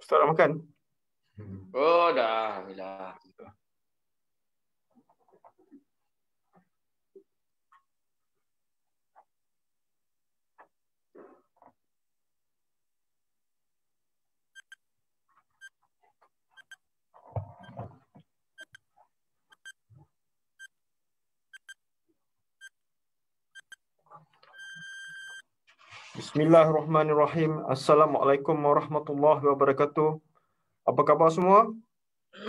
Ustaz nak makan? Oh dah, Alhamdulillah. Bismillahirrahmanirrahim. Assalamualaikum warahmatullahi wabarakatuh. Apa khabar semua?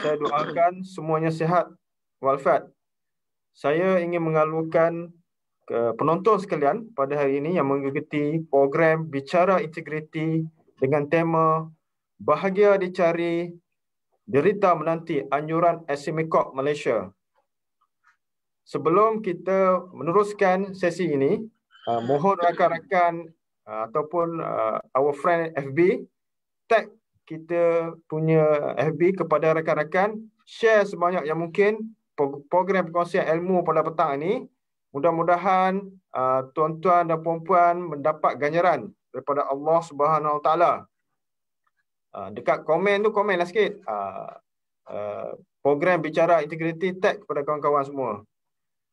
Saya doakan semuanya sihat walafiat. Saya ingin mengalukan ke penonton sekalian pada hari ini yang mengikuti program Bicara Integriti dengan tema Bahagia Dicari Derita Menanti Anjuran Asimikop Malaysia. Sebelum kita meneruskan sesi ini, ah, mohon rakan-rakan uh, ataupun uh, our friend FB tag kita punya FB kepada rakan-rakan share sebanyak yang mungkin program perkongsian ilmu pada petang ini mudah-mudahan uh, tuan-tuan dan puan-puan mendapat ganjaran daripada Allah Subhanahu Wa Taala. dekat komen tu komenlah sikit. Uh, uh, program bicara integriti tag kepada kawan-kawan semua.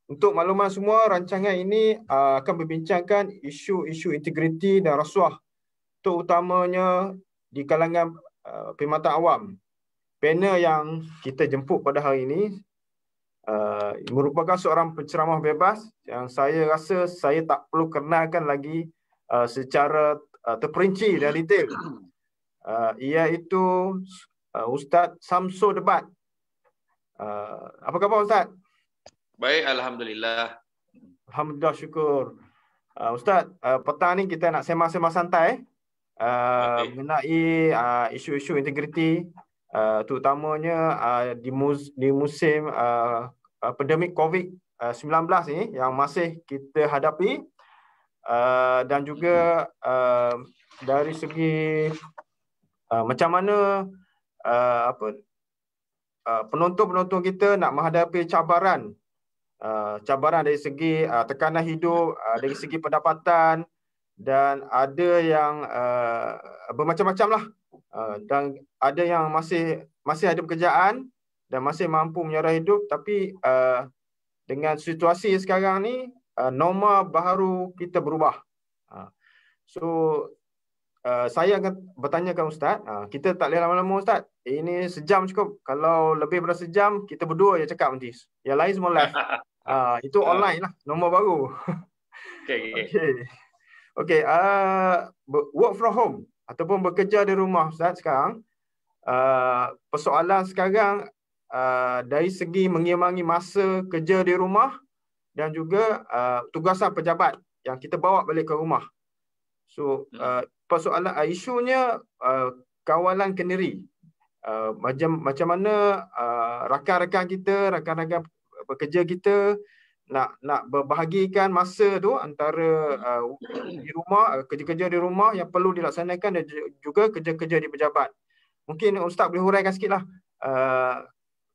Untuk makluman semua, rancangan ini ah, akan berbincangkan isu-isu integriti dan rasuah terutamanya di kalangan ah, perkhidmatan awam. Panel yang kita jemput pada hari ini ah, merupakan seorang penceramah bebas yang saya rasa saya tak perlu kenalkan lagi secara terperinci dan detail. Iaitu Ustaz Samso Debat. Apa khabar Ustaz? Baik, Alhamdulillah. Alhamdulillah, syukur. Uh, Ustaz, uh, petang ni kita nak semang-semang santai uh, ah, okay. mengenai uh, isu-isu integriti uh, terutamanya uh, di, mus- di musim uh, uh, pandemik COVID-19 ni yang masih kita hadapi uh, dan juga uh, dari segi uh, macam mana uh, apa uh, penonton-penonton kita nak menghadapi cabaran Uh, cabaran dari segi uh, tekanan hidup, uh, dari segi pendapatan dan ada yang uh, bermacam-macam lah. Uh, dan ada yang masih masih ada pekerjaan dan masih mampu menyara hidup tapi uh, dengan situasi sekarang ni uh, norma baru kita berubah. Uh, so uh, saya akan bertanya kepada ustaz, uh, kita tak boleh lama-lama ustaz ini sejam cukup. Kalau lebih daripada sejam, kita berdua je cakap nanti. Yang lain semua live. uh, itu ah. online lah. Nombor baru. okay. Okay. okay uh, ah, work from home ataupun bekerja di rumah Ustaz sekarang. Uh, persoalan sekarang uh, dari segi mengimbangi masa kerja di rumah dan juga uh, tugasan pejabat yang kita bawa balik ke rumah. So, uh, persoalan uh, isunya uh, kawalan kendiri Uh, macam macam mana uh, rakan-rakan kita, rakan-rakan pekerja kita nak nak berbahagikan masa tu antara uh, di rumah uh, kerja-kerja di rumah yang perlu dilaksanakan dan juga kerja-kerja di pejabat. Mungkin ustaz boleh huraikan sikitlah uh,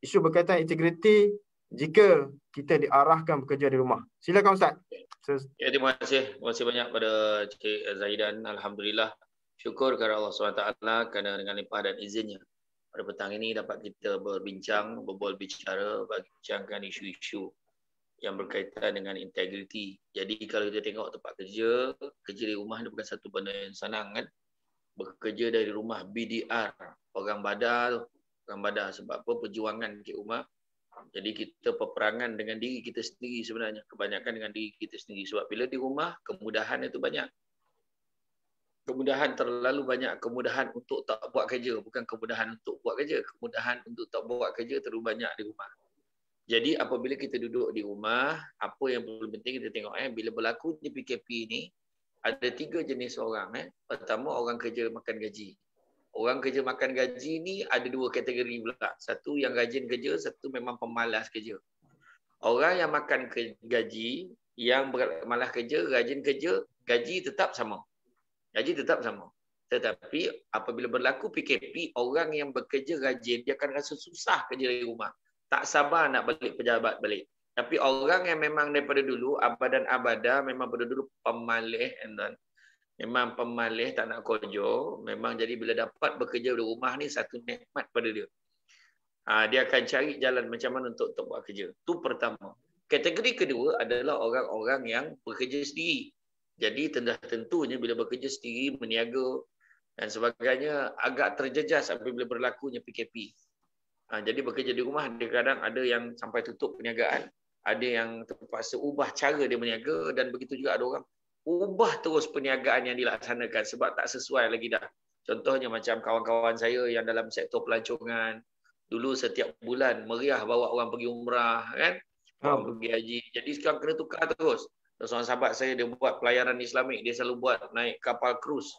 isu berkaitan integriti jika kita diarahkan bekerja di rumah. Silakan ustaz. Okay. Ya, terima kasih. Terima kasih banyak pada Cik Zaidan. Alhamdulillah. Syukur kepada Allah SWT kerana dengan limpah dan izinnya pada petang ini dapat kita berbincang, berbual bicara, bincangkan isu-isu yang berkaitan dengan integriti. Jadi kalau kita tengok tempat kerja, kerja di rumah ni bukan satu benda yang senang kan. Bekerja dari rumah BDR, orang badar tu. Orang badar sebab apa? Perjuangan di rumah. Jadi kita peperangan dengan diri kita sendiri sebenarnya. Kebanyakan dengan diri kita sendiri. Sebab bila di rumah, kemudahan itu banyak kemudahan terlalu banyak kemudahan untuk tak buat kerja bukan kemudahan untuk buat kerja kemudahan untuk tak buat kerja terlalu banyak di rumah jadi apabila kita duduk di rumah apa yang paling penting kita tengok eh bila berlaku di PKP ni ada tiga jenis orang eh pertama orang kerja makan gaji orang kerja makan gaji ni ada dua kategori pula satu yang rajin kerja satu memang pemalas kerja orang yang makan gaji yang malas kerja rajin kerja gaji tetap sama Gaji tetap sama. Tetapi apabila berlaku PKP, orang yang bekerja rajin, dia akan rasa susah kerja dari rumah. Tak sabar nak balik pejabat balik. Tapi orang yang memang daripada dulu, abadan dan abada, memang daripada dulu pemalih. Then, memang pemalih, tak nak kojo. Memang jadi bila dapat bekerja di rumah ni, satu nikmat pada dia. Ha, dia akan cari jalan macam mana untuk, untuk buat kerja. Itu pertama. Kategori kedua adalah orang-orang yang bekerja sendiri. Jadi tendah tentunya bila bekerja sendiri, meniaga dan sebagainya, agak terjejas apabila berlakunya PKP. Ha, jadi bekerja di rumah, kadang kadang ada yang sampai tutup perniagaan. Ada yang terpaksa ubah cara dia meniaga dan begitu juga ada orang ubah terus perniagaan yang dilaksanakan sebab tak sesuai lagi dah. Contohnya macam kawan-kawan saya yang dalam sektor pelancongan, dulu setiap bulan meriah bawa orang pergi umrah kan? Oh. pergi haji. Jadi sekarang kena tukar terus seorang sahabat saya dia buat pelayaran islamik dia selalu buat naik kapal cruise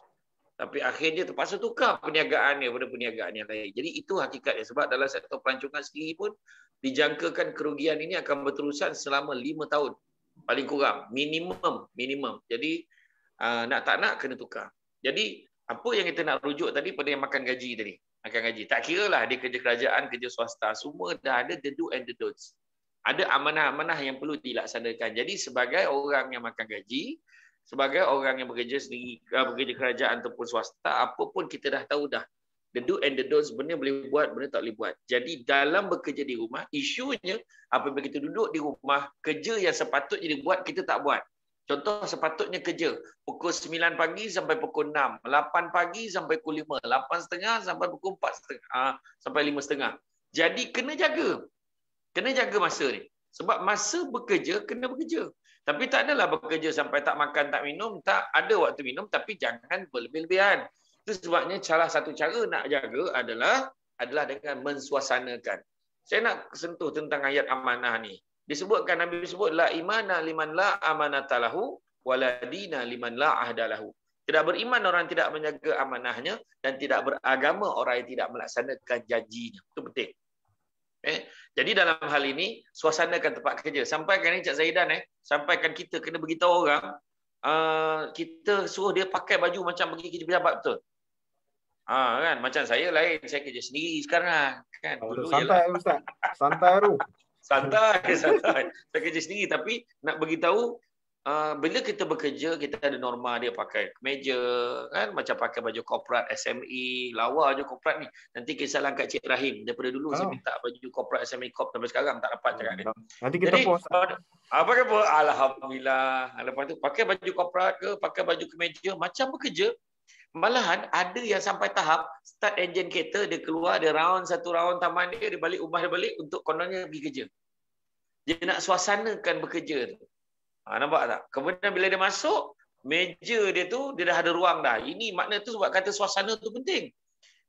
tapi akhirnya terpaksa tukar perniagaan dia pada perniagaan yang lain. Jadi itu hakikatnya. Sebab dalam sektor pelancongan sendiri pun dijangkakan kerugian ini akan berterusan selama lima tahun. Paling kurang. Minimum. minimum. Jadi uh, nak tak nak kena tukar. Jadi apa yang kita nak rujuk tadi pada yang makan gaji tadi. Makan gaji. Tak kira lah dia kerja kerajaan, kerja swasta. Semua dah ada the do and the don'ts ada amanah-amanah yang perlu dilaksanakan. Jadi sebagai orang yang makan gaji, sebagai orang yang bekerja sendiri, eh, bekerja kerajaan ataupun swasta, apa pun kita dah tahu dah. The do and the don't sebenarnya boleh buat, benda tak boleh buat. Jadi dalam bekerja di rumah, isunya apabila kita duduk di rumah, kerja yang sepatutnya dibuat, kita tak buat. Contoh sepatutnya kerja pukul 9 pagi sampai pukul 6, 8 pagi sampai pukul 5, 8.30 sampai pukul 4.30 ah, sampai 5.30. Jadi kena jaga. Kena jaga masa ni. Sebab masa bekerja, kena bekerja. Tapi tak adalah bekerja sampai tak makan, tak minum. Tak ada waktu minum, tapi jangan berlebih-lebihan. Itu sebabnya salah satu cara nak jaga adalah adalah dengan mensuasanakan. Saya nak sentuh tentang ayat amanah ni. Disebutkan Nabi sebut la imana liman la amanatalahu waladina liman la ahdalahu. Tidak beriman orang tidak menjaga amanahnya dan tidak beragama orang yang tidak melaksanakan janjinya. Itu penting. Eh, jadi dalam hal ini suasana suasanakan tempat kerja. Sampaikan ni Cik Zaidan eh, sampaikan kita kena beritahu orang uh, kita suruh dia pakai baju macam pergi kerja pejabat betul. Ha uh, kan macam saya lain saya kerja sendiri sekarang ah. kan. Dulu santai ialah. ustaz. Santai tu. santai, santai. Saya kerja sendiri tapi nak beritahu Ah, bila kita bekerja, kita ada norma dia pakai kemeja, kan? macam pakai baju korporat SME, lawa je korporat ni. Nanti kisah langkat Cik Rahim. Daripada dulu oh. saya minta baju korporat SME korp tapi sekarang, tak dapat cakap dia. Nanti kita Jadi, puas. Apa apa? Alhamdulillah. Ah, lepas tu, pakai baju korporat ke, pakai baju kemeja, macam bekerja. Malahan ada yang sampai tahap start engine kereta, dia keluar, dia round satu round taman dia, dia balik rumah dia balik untuk kononnya pergi kerja. Dia nak suasanakan bekerja tu. Ha, nampak tak? Kemudian bila dia masuk, meja dia tu, dia dah ada ruang dah. Ini makna tu sebab kata suasana tu penting.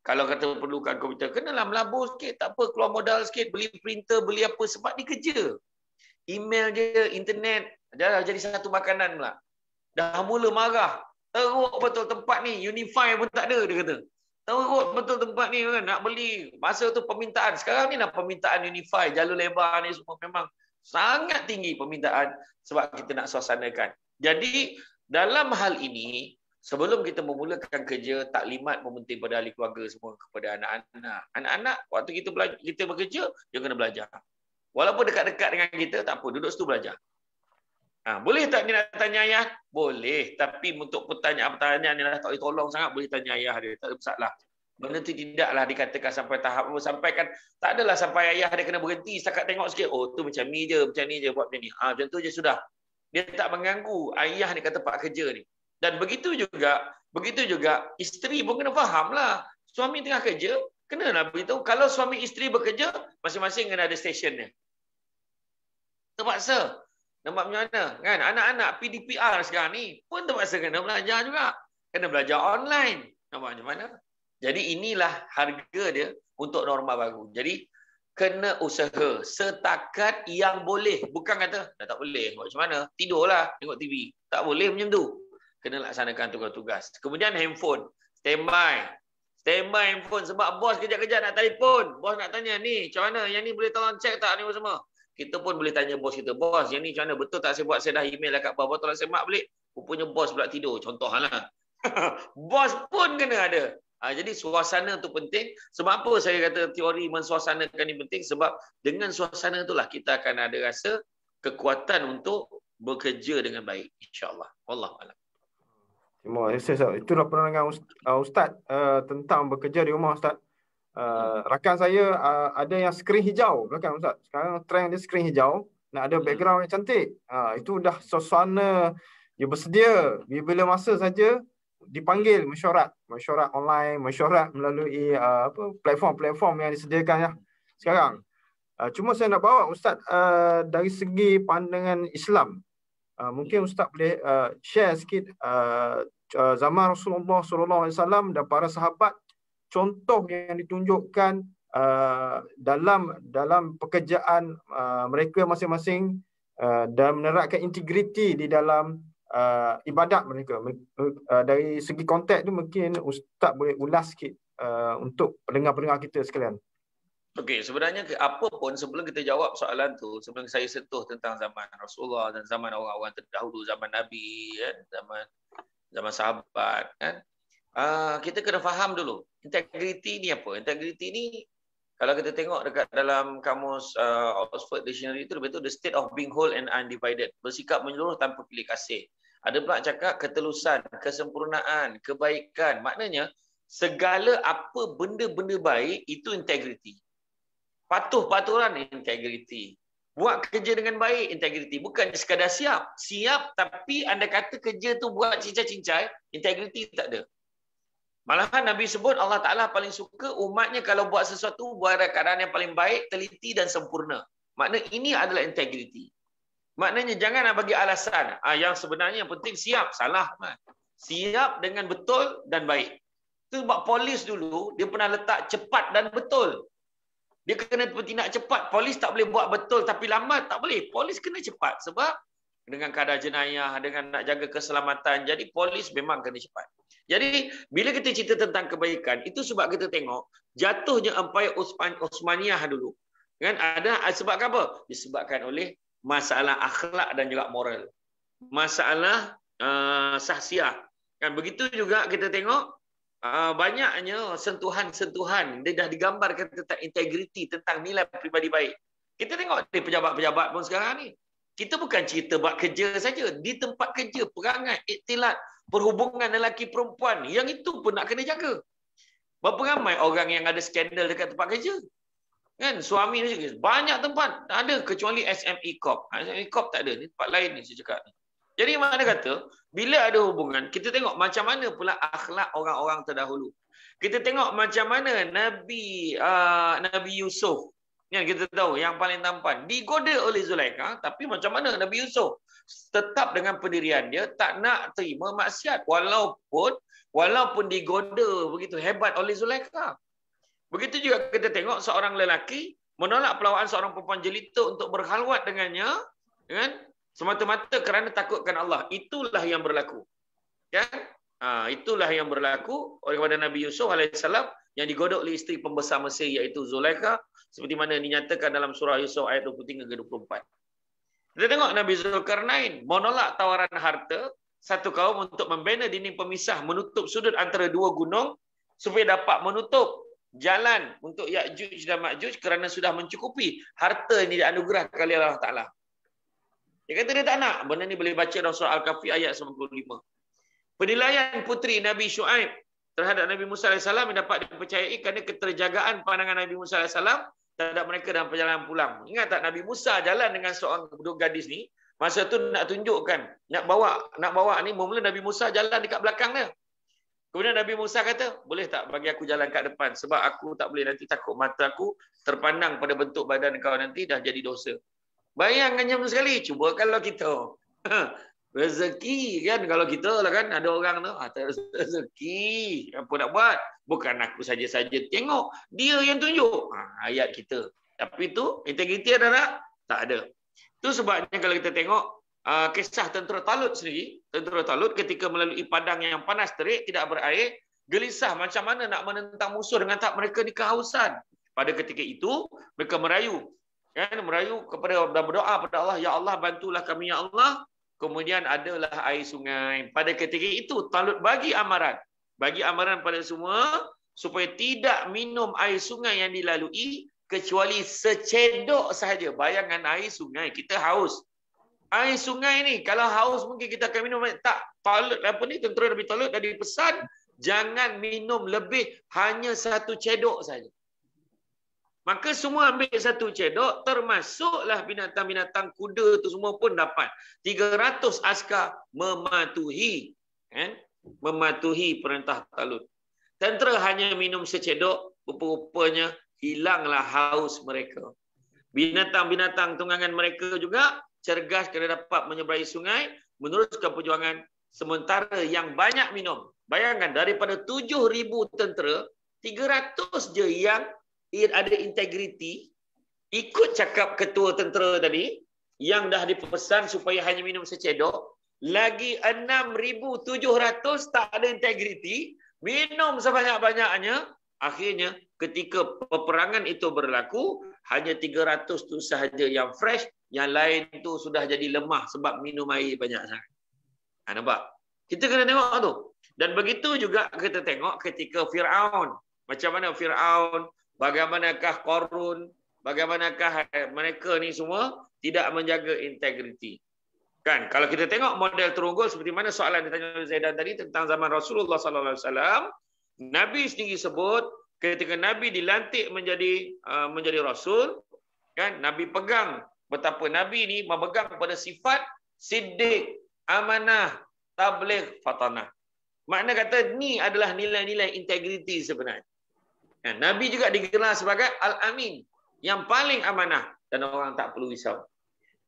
Kalau kata perlukan komputer, kenalah melabur sikit, tak apa, keluar modal sikit, beli printer, beli apa, sebab dia kerja. Email dia, internet, dah jadi satu makanan pula. Dah mula marah. Teruk betul tempat ni, unify pun tak ada, dia kata. Teruk betul tempat ni, kan? nak beli. Masa tu permintaan. Sekarang ni dah permintaan unify, jalur lebar ni semua memang Sangat tinggi permintaan sebab kita nak suasanakan. Jadi dalam hal ini, sebelum kita memulakan kerja taklimat mementing pada ahli keluarga semua kepada anak-anak. Anak-anak waktu kita belajar, kita bekerja, dia kena belajar. Walaupun dekat-dekat dengan kita, tak apa. Duduk situ belajar. Ha, boleh tak ni nak tanya ayah? Boleh. Tapi untuk pertanyaan-pertanyaan ni dah tak boleh tolong sangat, boleh tanya ayah dia. Tak ada masalah. Benda tu tidaklah dikatakan sampai tahap apa oh, sampai kan tak adalah sampai ayah dia kena berhenti setakat tengok sikit oh tu macam ni je macam ni je buat macam ni ah ha, macam tu je sudah dia tak mengganggu ayah ni kat tempat kerja ni dan begitu juga begitu juga isteri pun kena lah suami tengah kerja kena lah beritahu kalau suami isteri bekerja masing-masing kena ada station dia terpaksa nampak macam mana kan anak-anak PDPR sekarang ni pun terpaksa kena belajar juga kena belajar online nampak macam mana jadi inilah harga dia untuk norma baru. Jadi kena usaha setakat yang boleh. Bukan kata dah tak boleh. Macam mana? Tidurlah tengok TV. Tak boleh macam tu. Kena laksanakan tugas-tugas. Kemudian handphone. Standby. Standby handphone sebab bos kejap-kejap nak telefon. Bos nak tanya ni macam mana? Yang ni boleh tolong cek tak ni semua? Kita pun boleh tanya bos kita. Bos yang ni macam mana? Betul tak saya buat? Saya dah email lah kat bawah. Bawa tolong saya mak balik. Rupanya bos pula tidur. Contohlah. bos pun kena ada. Ha, jadi suasana itu penting. Sebab apa saya kata teori mensuasanakan ni penting? Sebab dengan suasana itulah kita akan ada rasa kekuatan untuk bekerja dengan baik. InsyaAllah. Allah malam. Terima kasih. Itu dah pernah dengan uh, Ustaz uh, tentang bekerja di rumah Ustaz. Uh, hmm. rakan saya uh, ada yang skrin hijau belakang Ustaz. Sekarang trend dia skrin hijau. Nak ada hmm. background yang cantik. Uh, itu dah suasana dia bersedia. Bila masa saja dipanggil mesyuarat mesyuarat online mesyuarat melalui uh, apa platform-platform yang disediakan ya sekarang uh, cuma saya nak bawa ustaz uh, dari segi pandangan Islam uh, mungkin ustaz boleh uh, share sikit uh, uh, zaman Rasulullah sallallahu alaihi wasallam dan para sahabat contoh yang ditunjukkan uh, dalam dalam pekerjaan uh, mereka masing-masing uh, dan menerapkan integriti di dalam uh, ibadat mereka uh, dari segi konteks tu mungkin ustaz boleh ulas sikit uh, untuk pendengar-pendengar kita sekalian Okey, sebenarnya apa pun sebelum kita jawab soalan tu, sebelum saya sentuh tentang zaman Rasulullah dan zaman orang-orang terdahulu, zaman Nabi, kan? zaman zaman sahabat, kan? Uh, kita kena faham dulu, integriti ni apa? Integriti ni, kalau kita tengok dekat dalam kamus uh, Oxford Dictionary tu, lebih tu, the state of being whole and undivided, bersikap menyeluruh tanpa pilih kasih. Ada pula cakap ketelusan, kesempurnaan, kebaikan. Maknanya segala apa benda-benda baik itu integriti. Patuh paturan integriti. Buat kerja dengan baik integriti. Bukan sekadar siap. Siap tapi anda kata kerja tu buat cincai-cincai, integriti tak ada. Malahan Nabi sebut Allah Ta'ala paling suka umatnya kalau buat sesuatu, buat keadaan yang paling baik, teliti dan sempurna. Maknanya ini adalah integriti. Maknanya janganlah bagi alasan. Ah yang sebenarnya yang penting siap salah. Siap dengan betul dan baik. Tu buat polis dulu dia pernah letak cepat dan betul. Dia kena bertindak cepat. Polis tak boleh buat betul tapi lambat tak boleh. Polis kena cepat sebab dengan kadar jenayah, dengan nak jaga keselamatan. Jadi polis memang kena cepat. Jadi bila kita cerita tentang kebaikan, itu sebab kita tengok jatuhnya Empire Osman Osmaniyah dulu. Kan ada sebab apa? Disebabkan oleh masalah akhlak dan juga moral. Masalah uh, sahsiah. Kan begitu juga kita tengok uh, banyaknya sentuhan-sentuhan dia dah digambarkan tentang integriti, tentang nilai pribadi baik. Kita tengok di pejabat-pejabat pun sekarang ni. Kita bukan cerita buat kerja saja. Di tempat kerja, perangai, iktilat, perhubungan lelaki perempuan, yang itu pun nak kena jaga. Berapa ramai orang yang ada skandal dekat tempat kerja? Kan suami ni cakap, banyak tempat tak ada kecuali SME Corp. Ha, SME Corp tak ada ni tempat lain ni saya cakap. Jadi mana kata bila ada hubungan kita tengok macam mana pula akhlak orang-orang terdahulu. Kita tengok macam mana Nabi uh, Nabi Yusuf Ya, kita tahu yang paling tampan digoda oleh Zulaikha tapi macam mana Nabi Yusuf tetap dengan pendirian dia tak nak terima maksiat walaupun walaupun digoda begitu hebat oleh Zulaikha Begitu juga kita tengok seorang lelaki menolak pelawaan seorang perempuan jelita untuk berhalwat dengannya, kan? Semata-mata kerana takutkan Allah. Itulah yang berlaku. Kan? Ha, itulah yang berlaku oleh kepada Nabi Yusuf alaihissalam yang digodok oleh isteri pembesar Mesir iaitu Zulaikha seperti mana dinyatakan dalam surah Yusuf ayat 23 ke 24. Kita tengok Nabi Zulkarnain menolak tawaran harta satu kaum untuk membina dinding pemisah menutup sudut antara dua gunung supaya dapat menutup jalan untuk Ya'juj dan Ma'juj kerana sudah mencukupi harta ini dianugerahkan oleh Allah Ta'ala. Dia kata dia tak nak. Benda ni boleh baca dalam surah Al-Kafi ayat 95. Penilaian puteri Nabi Shu'aib terhadap Nabi Musa AS yang dapat dipercayai kerana keterjagaan pandangan Nabi Musa AS terhadap mereka dalam perjalanan pulang. Ingat tak Nabi Musa jalan dengan seorang budak gadis ni, masa tu nak tunjukkan, nak bawa nak bawa ni, mula Nabi Musa jalan dekat belakang dia. Kemudian Nabi Musa kata, boleh tak bagi aku jalan kat depan? Sebab aku tak boleh nanti takut mata aku terpandang pada bentuk badan kau nanti dah jadi dosa. Bayangkan macam sekali. Cuba kalau kita. rezeki kan kalau kita lah kan ada orang tu ah, rezeki apa nak buat bukan aku saja-saja tengok dia yang tunjuk ah, ayat kita tapi tu integriti ada tak tak ada tu sebabnya kalau kita tengok Ah, kisah tentera Talut sendiri, tentera Talut ketika melalui padang yang panas terik, tidak berair, gelisah macam mana nak menentang musuh dengan tak mereka ni kehausan. Pada ketika itu, mereka merayu. Kan? Merayu kepada dan berdoa kepada Allah, Ya Allah, bantulah kami, Ya Allah. Kemudian adalah air sungai. Pada ketika itu, Talut bagi amaran. Bagi amaran pada semua, supaya tidak minum air sungai yang dilalui, kecuali secedok sahaja. Bayangan air sungai, kita haus air sungai ni kalau haus mungkin kita akan minum air. tak palut apa ni tentera Nabi Talut tadi pesan jangan minum lebih hanya satu cedok saja maka semua ambil satu cedok termasuklah binatang-binatang kuda tu semua pun dapat 300 askar mematuhi kan mematuhi perintah Talut tentera hanya minum secedok rupanya hilanglah haus mereka binatang-binatang tunggangan mereka juga cergas kerana dapat menyeberangi sungai, meneruskan perjuangan. Sementara yang banyak minum, bayangkan daripada 7,000 tentera, 300 je yang ada integriti, ikut cakap ketua tentera tadi, yang dah dipesan supaya hanya minum secedok, lagi 6,700 tak ada integriti, minum sebanyak-banyaknya, akhirnya ketika peperangan itu berlaku, hanya 300 tu sahaja yang fresh, yang lain tu sudah jadi lemah sebab minum air banyak sangat. Ha, nampak? Kita kena tengok tu. Dan begitu juga kita tengok ketika Fir'aun. Macam mana Fir'aun, bagaimanakah Korun, bagaimanakah mereka ni semua tidak menjaga integriti. Kan? Kalau kita tengok model terunggul seperti mana soalan ditanya oleh Zaidan tadi tentang zaman Rasulullah sallallahu alaihi wasallam, Nabi sendiri sebut ketika Nabi dilantik menjadi uh, menjadi rasul, kan? Nabi pegang betapa Nabi ini memegang kepada sifat siddiq, amanah, tabligh, fatanah. Makna kata ni adalah nilai-nilai integriti sebenarnya. Ya, Nabi juga dikenal sebagai al-amin, yang paling amanah dan orang tak perlu risau.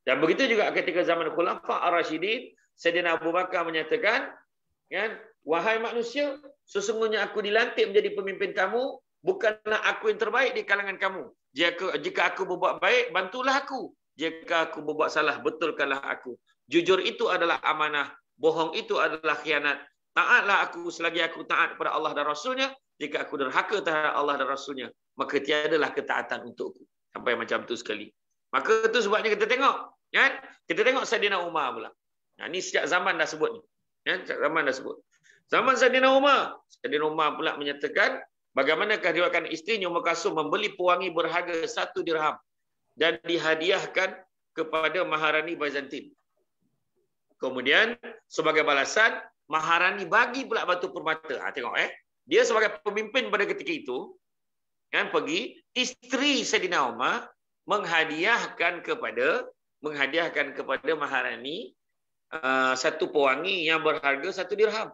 Dan begitu juga ketika zaman Khulafa Ar-Rashidin, Sayyidina Abu Bakar menyatakan, kan, wahai manusia, sesungguhnya aku dilantik menjadi pemimpin kamu, bukanlah aku yang terbaik di kalangan kamu. Jika aku, jika aku berbuat baik, bantulah aku. Jika aku berbuat salah, betulkanlah aku. Jujur itu adalah amanah. Bohong itu adalah khianat. Taatlah aku selagi aku taat kepada Allah dan Rasulnya. Jika aku derhaka terhadap Allah dan Rasulnya, maka tiadalah ketaatan untukku. Sampai macam tu sekali. Maka itu sebabnya kita tengok. Kan? Kita tengok Sadina Umar pula. Nah, ha, ini sejak zaman dah sebut. Ni. Ha, sejak zaman dah sebut. Zaman Sadina Umar. Sadina Umar pula menyatakan, bagaimanakah diwakilkan isteri Umar Kasum membeli pewangi berharga satu dirham dan dihadiahkan kepada Maharani Byzantin. Kemudian sebagai balasan Maharani bagi pula batu permata. Ha, tengok eh. Dia sebagai pemimpin pada ketika itu kan pergi isteri Saidina Umar menghadiahkan kepada menghadiahkan kepada Maharani uh, satu pewangi yang berharga satu dirham.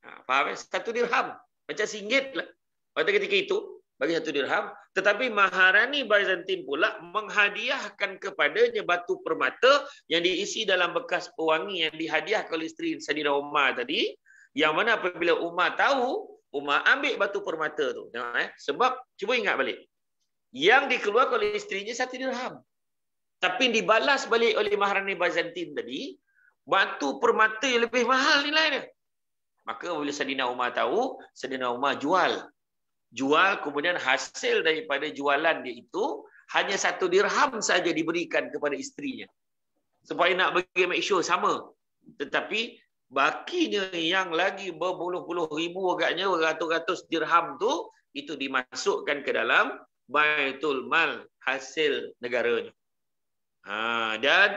Ha, faham? Eh? Satu dirham. Macam singgit lah. Pada ketika itu, bagi satu dirham. Tetapi Maharani Byzantine pula menghadiahkan kepadanya batu permata yang diisi dalam bekas pewangi yang dihadiah oleh isteri Sadina Umar tadi. Yang mana apabila Umar tahu, Umar ambil batu permata tu. Tengok, eh? Sebab, cuba ingat balik. Yang dikeluarkan oleh isterinya satu dirham. Tapi dibalas balik oleh Maharani Byzantine tadi, batu permata yang lebih mahal nilainya. Maka bila Sadina Umar tahu, Sadina Umar jual jual kemudian hasil daripada jualan dia itu hanya satu dirham saja diberikan kepada isterinya supaya nak bagi make sure sama tetapi bakinya yang lagi berpuluh-puluh ribu agaknya ratus-ratus dirham tu itu dimasukkan ke dalam baitul mal hasil negaranya ha, dan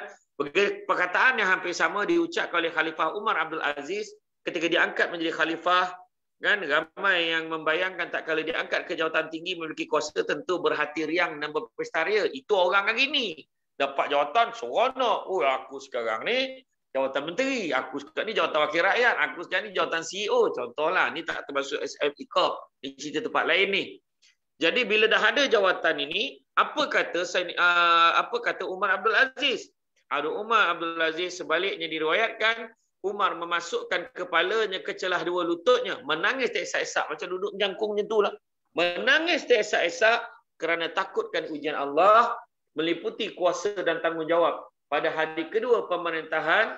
perkataan yang hampir sama diucapkan oleh Khalifah Umar Abdul Aziz ketika diangkat menjadi khalifah Kan ramai yang membayangkan tak kala diangkat ke jawatan tinggi memiliki kuasa tentu berhati riang dan berprestaria. Itu orang hari ini. Dapat jawatan seronok. Oh aku sekarang ni jawatan menteri, aku sekarang ni jawatan wakil rakyat, aku sekarang ni jawatan CEO. Contohlah ni tak termasuk SME Corp. Ni cerita tempat lain ni. Jadi bila dah ada jawatan ini, apa kata uh, apa kata Umar Abdul Aziz? Ada Umar Abdul Aziz sebaliknya diriwayatkan Umar memasukkan kepalanya ke celah dua lututnya. Menangis tak esak-esak. Macam duduk jangkung macam lah, Menangis tak esak-esak kerana takutkan ujian Allah meliputi kuasa dan tanggungjawab. Pada hari kedua pemerintahan,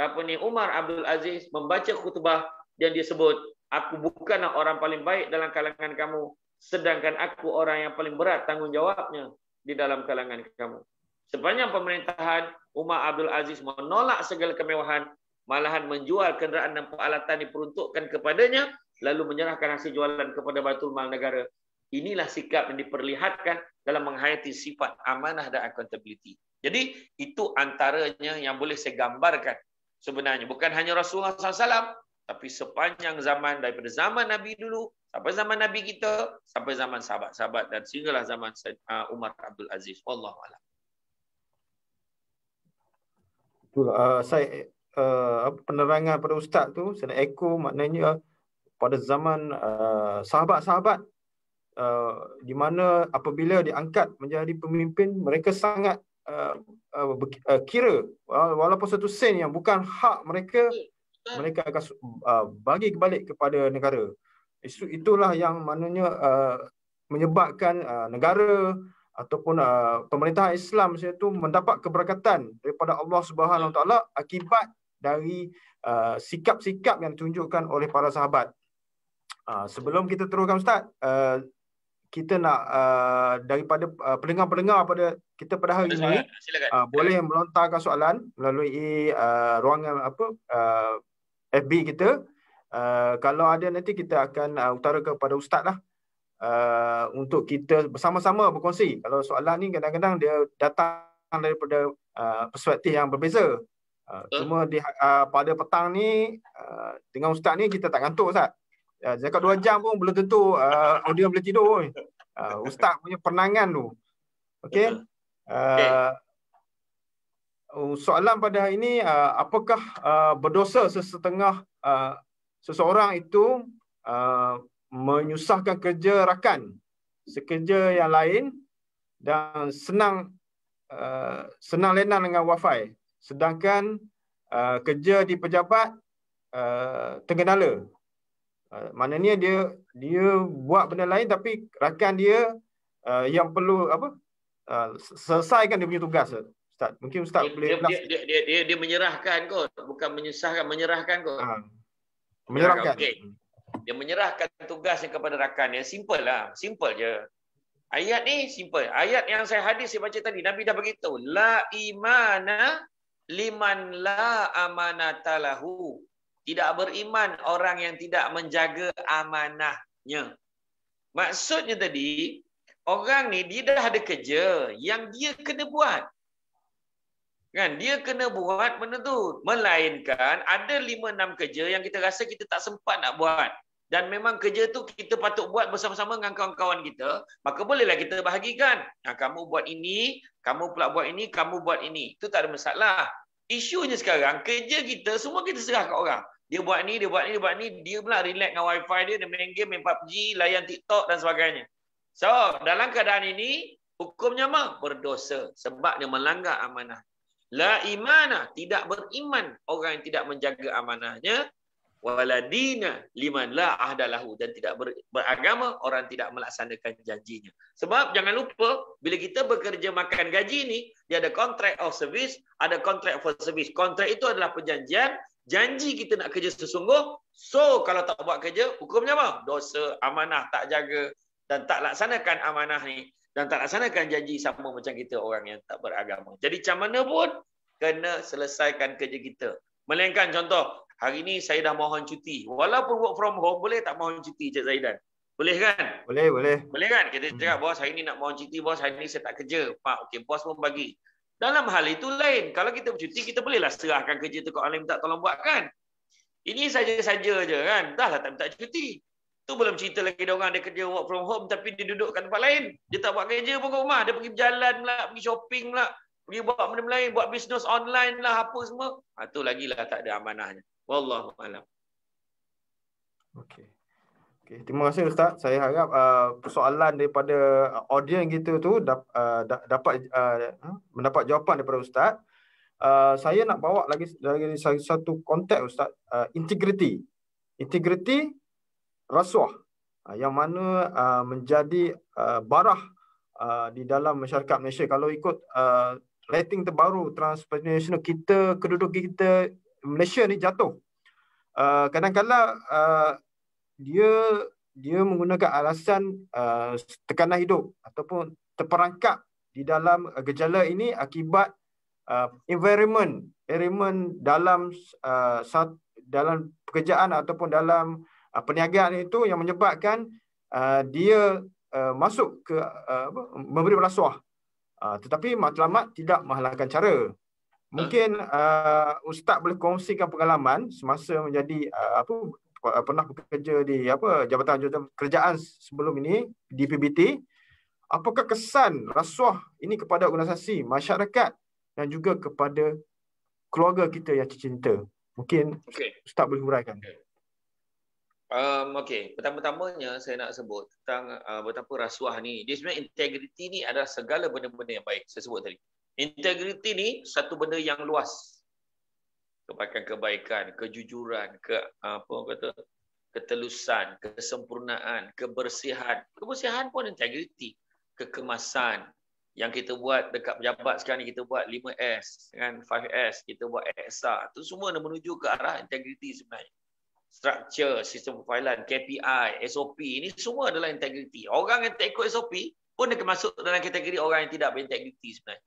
apa ni Umar Abdul Aziz membaca khutbah dan dia sebut, aku bukanlah orang paling baik dalam kalangan kamu, sedangkan aku orang yang paling berat tanggungjawabnya di dalam kalangan kamu. Sepanjang pemerintahan, Umar Abdul Aziz menolak segala kemewahan malahan menjual kenderaan dan peralatan diperuntukkan kepadanya lalu menyerahkan hasil jualan kepada batul Mal negara. Inilah sikap yang diperlihatkan dalam menghayati sifat amanah dan accountability. Jadi itu antaranya yang boleh saya gambarkan sebenarnya. Bukan hanya Rasulullah Sallallahu Alaihi Wasallam, tapi sepanjang zaman daripada zaman Nabi dulu sampai zaman Nabi kita sampai zaman sahabat-sahabat dan sehinggalah zaman uh, Umar Abdul Aziz wallahu a'lam. Betul uh, saya uh, penerangan pada ustaz tu saya nak echo maknanya pada zaman eh, sahabat-sahabat uh, di mana apabila diangkat menjadi pemimpin mereka sangat uh, uh, kira walaupun satu sen yang bukan hak mereka mereka akan uh, bagi balik kepada negara itu itulah yang maknanya uh, menyebabkan uh, negara ataupun uh, pemerintahan Islam saya tu mendapat keberkatan daripada Allah Subhanahu Wa Taala akibat dari uh, sikap-sikap yang ditunjukkan oleh para sahabat. Uh, sebelum kita teruskan Ustaz, uh, kita nak uh, daripada uh, pendengar-pendengar pada kita pada hari ini, uh, boleh melontarkan soalan melalui uh, ruangan apa uh, FB kita. Uh, kalau ada nanti kita akan uh, utarakan kepada Ustaz lah. Uh, untuk kita bersama-sama berkongsi. Kalau soalan ni kadang-kadang dia datang daripada uh, perspektif yang berbeza. Uh, cuma di, uh, pada petang ni uh, dengan ustaz ni kita tak ngantuk ustaz. Ya uh, cakap 2 jam pun belum tentu uh, audio boleh tidur Uh, ustaz punya penangan tu. Okey. Uh, uh, soalan pada hari ini uh, apakah uh, berdosa sesetengah uh, seseorang itu uh, menyusahkan kerja rakan sekerja yang lain dan senang uh, senang lena dengan wifi sedangkan uh, kerja di pejabat uh, terkenala. Uh, maknanya dia dia buat benda lain tapi rakan dia uh, yang perlu apa uh, selesaikan dia punya tugas ustaz. Mungkin ustaz dia, boleh dia, dia dia dia dia menyerahkan kot bukan menyusahkan menyerahkan kot. Uh, menyerahkan. Okay. Dia menyerahkan tugasnya kepada rakan dia simple lah simple je. Ayat ni simple. Ayat yang saya hadis saya baca tadi Nabi dah beritahu la imana liman la amanatalahu tidak beriman orang yang tidak menjaga amanahnya maksudnya tadi orang ni dia dah ada kerja yang dia kena buat kan dia kena buat benda tu melainkan ada 5 6 kerja yang kita rasa kita tak sempat nak buat dan memang kerja tu kita patut buat bersama-sama dengan kawan-kawan kita, maka bolehlah kita bahagikan. Nah, ha, kamu buat ini, kamu pula buat ini, kamu buat ini. Itu tak ada masalah. Isunya sekarang, kerja kita, semua kita serah ke orang. Dia buat ni, dia buat ni, dia buat ni. Dia pula relax dengan wifi dia, dia main game, main PUBG, layan TikTok dan sebagainya. So, dalam keadaan ini, hukumnya apa? Berdosa. Sebab dia melanggar amanah. La imanah. Tidak beriman orang yang tidak menjaga amanahnya wala dina liman la ahdalahu dan tidak beragama orang tidak melaksanakan janjinya sebab jangan lupa bila kita bekerja makan gaji ni dia ada contract of service ada contract for service contract itu adalah perjanjian janji kita nak kerja sesungguh so kalau tak buat kerja hukumnya apa dosa amanah tak jaga dan tak laksanakan amanah ni dan tak laksanakan janji sama macam kita orang yang tak beragama jadi macam mana pun kena selesaikan kerja kita melainkan contoh hari ni saya dah mohon cuti. Walaupun work from home, boleh tak mohon cuti Cik Zaidan? Boleh kan? Boleh, boleh. Boleh kan? Kita hmm. cakap, hmm. bos, hari ni nak mohon cuti, bos, hari ni saya tak kerja. Pak, okey, bos pun bagi. Dalam hal itu lain. Kalau kita bercuti, kita bolehlah serahkan kerja tu kepada orang minta tolong buat kan? Ini saja-saja je kan? Dah lah, tak minta cuti. Tu belum cerita lagi dia orang ada kerja work from home tapi dia duduk kat tempat lain. Dia tak buat kerja pun kat rumah. Dia pergi berjalan pula, pergi shopping pula. Pergi buat benda-benda lain, buat bisnes online lah, apa semua. Ha, tu lagi lah tak ada amanahnya. Wallahu alam. Okey. Okay. Terima kasih Ustaz. Saya harap uh, soalan daripada uh, audien kita tu uh, dapat uh, ha, mendapat jawapan daripada Ustaz. Uh, saya nak bawa lagi, lagi satu konteks Ustaz. Uh, integriti, Integrity rasuah. Uh, yang mana uh, menjadi uh, barah uh, di dalam masyarakat Malaysia. Kalau ikut uh, rating terbaru transnational kita, kedudukan kita Malaysia ni jatuh. Ah, kadang-kadang uh, dia dia menggunakan alasan uh, tekanan hidup ataupun terperangkap di dalam uh, gejala ini akibat uh, environment environment dalam uh, dalam pekerjaan ataupun dalam uh, perniagaan itu yang menyebabkan uh, dia uh, masuk ke uh, memberi rasuah uh, tetapi matlamat tidak menghalalkan cara Mungkin uh, ustaz boleh kongsikan pengalaman semasa menjadi uh, apa uh, pernah bekerja di apa jabatan jabatan kerjaan sebelum ini di PBT. Apakah kesan rasuah ini kepada organisasi, masyarakat dan juga kepada keluarga kita yang tercinta? Mungkin okay. ustaz boleh huraikan. Um, okay. Pertama-tamanya saya nak sebut tentang uh, betapa rasuah ni. Dia sebenarnya integriti ni adalah segala benda-benda yang baik. Saya sebut tadi. Integriti ni satu benda yang luas. Kebaikan kebaikan, kejujuran, ke apa kata ketelusan, kesempurnaan, kebersihan. Kebersihan pun integriti. Kekemasan yang kita buat dekat pejabat sekarang ni kita buat 5S dengan 5S kita buat EXA tu semua nak menuju ke arah integriti sebenarnya structure sistem perfailan KPI SOP ini semua adalah integriti orang yang tak ikut SOP pun dia masuk dalam kategori orang yang tidak berintegriti sebenarnya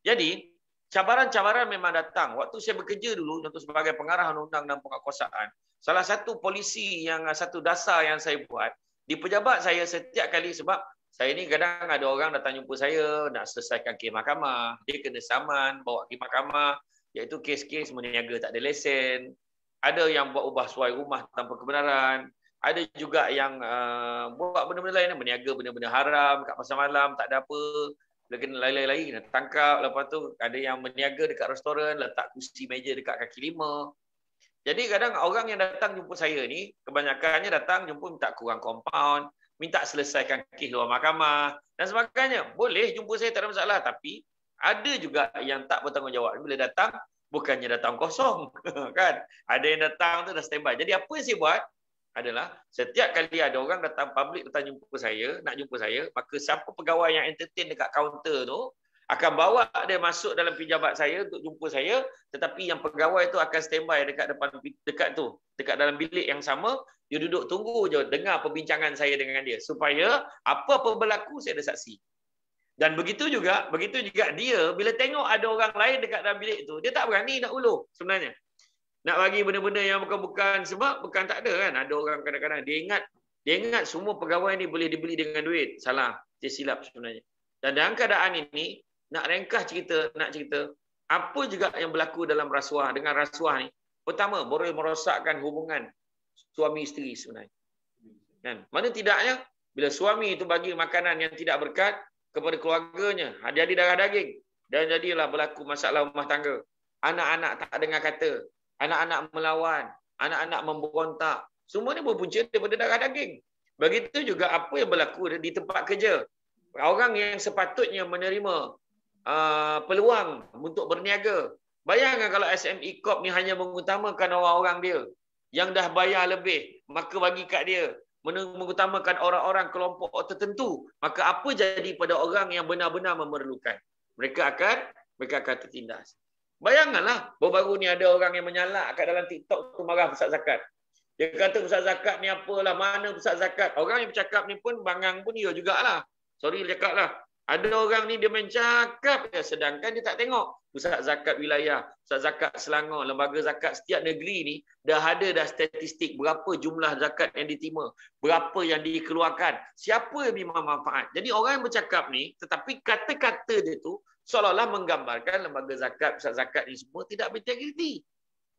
jadi, cabaran-cabaran memang datang. Waktu saya bekerja dulu, contoh sebagai pengarah undang-undang dan penguasaan, salah satu polisi yang eh, satu dasar yang saya buat, di pejabat saya setiap kali sebab saya ni kadang ada orang datang jumpa saya nak selesaikan kes mahkamah. Dia kena saman, bawa ke mahkamah. Iaitu kes-kes meniaga tak ada lesen. Ada yang buat ubah suai rumah tanpa kebenaran. Ada juga yang uh, buat benda-benda lain. Meniaga benda-benda haram kat pasar malam, tak ada apa. Dia kena lari-lari, tangkap. Lepas tu ada yang meniaga dekat restoran, letak kursi meja dekat kaki lima. Jadi kadang orang yang datang jumpa saya ni, kebanyakannya datang jumpa minta kurang compound, minta selesaikan kes luar mahkamah dan sebagainya. Boleh jumpa saya, tak ada masalah. Tapi ada juga yang tak bertanggungjawab. Bila datang, bukannya datang kosong. kan? Ada yang datang tu dah standby. Jadi apa yang saya buat, adalah setiap kali ada orang datang public datang jumpa saya, nak jumpa saya, maka siapa pegawai yang entertain dekat kaunter tu akan bawa dia masuk dalam pejabat saya untuk jumpa saya, tetapi yang pegawai tu akan standby dekat depan dekat tu, dekat dalam bilik yang sama, dia duduk tunggu je dengar perbincangan saya dengan dia supaya apa-apa berlaku saya ada saksi. Dan begitu juga, begitu juga dia bila tengok ada orang lain dekat dalam bilik tu, dia tak berani nak ulur sebenarnya nak bagi benda-benda yang bukan-bukan sebab bukan tak ada kan ada orang kadang-kadang dia ingat dia ingat semua pegawai ni boleh dibeli dengan duit salah dia silap sebenarnya dan dalam keadaan ini nak ringkas cerita nak cerita apa juga yang berlaku dalam rasuah dengan rasuah ni pertama boleh merosakkan hubungan suami isteri sebenarnya kan mana tidaknya bila suami itu bagi makanan yang tidak berkat kepada keluarganya jadi darah daging dan jadilah berlaku masalah rumah tangga anak-anak tak dengar kata anak-anak melawan, anak-anak memberontak. Semua ni berpunca daripada darah daging. Begitu juga apa yang berlaku di tempat kerja. Orang yang sepatutnya menerima uh, peluang untuk berniaga. Bayangkan kalau SME Corp ni hanya mengutamakan orang-orang dia yang dah bayar lebih, maka bagi kat dia mengutamakan orang-orang kelompok tertentu, maka apa jadi pada orang yang benar-benar memerlukan? Mereka akan mereka akan tertindas. Bayangkanlah, baru-baru ni ada orang yang menyalak kat dalam TikTok tu marah pusat zakat. Dia kata pusat zakat ni apalah, mana pusat zakat. Orang yang bercakap ni pun, bangang pun dia jugalah. Sorry, dia cakap lah. Ada orang ni dia mencakap ya, sedangkan dia tak tengok. Pusat zakat wilayah, pusat zakat Selangor, lembaga zakat setiap negeri ni dah ada dah statistik berapa jumlah zakat yang diterima, berapa yang dikeluarkan, siapa yang memang manfaat. Jadi orang yang bercakap ni, tetapi kata-kata dia tu seolah-olah menggambarkan lembaga zakat, pusat zakat ini semua tidak berintegriti.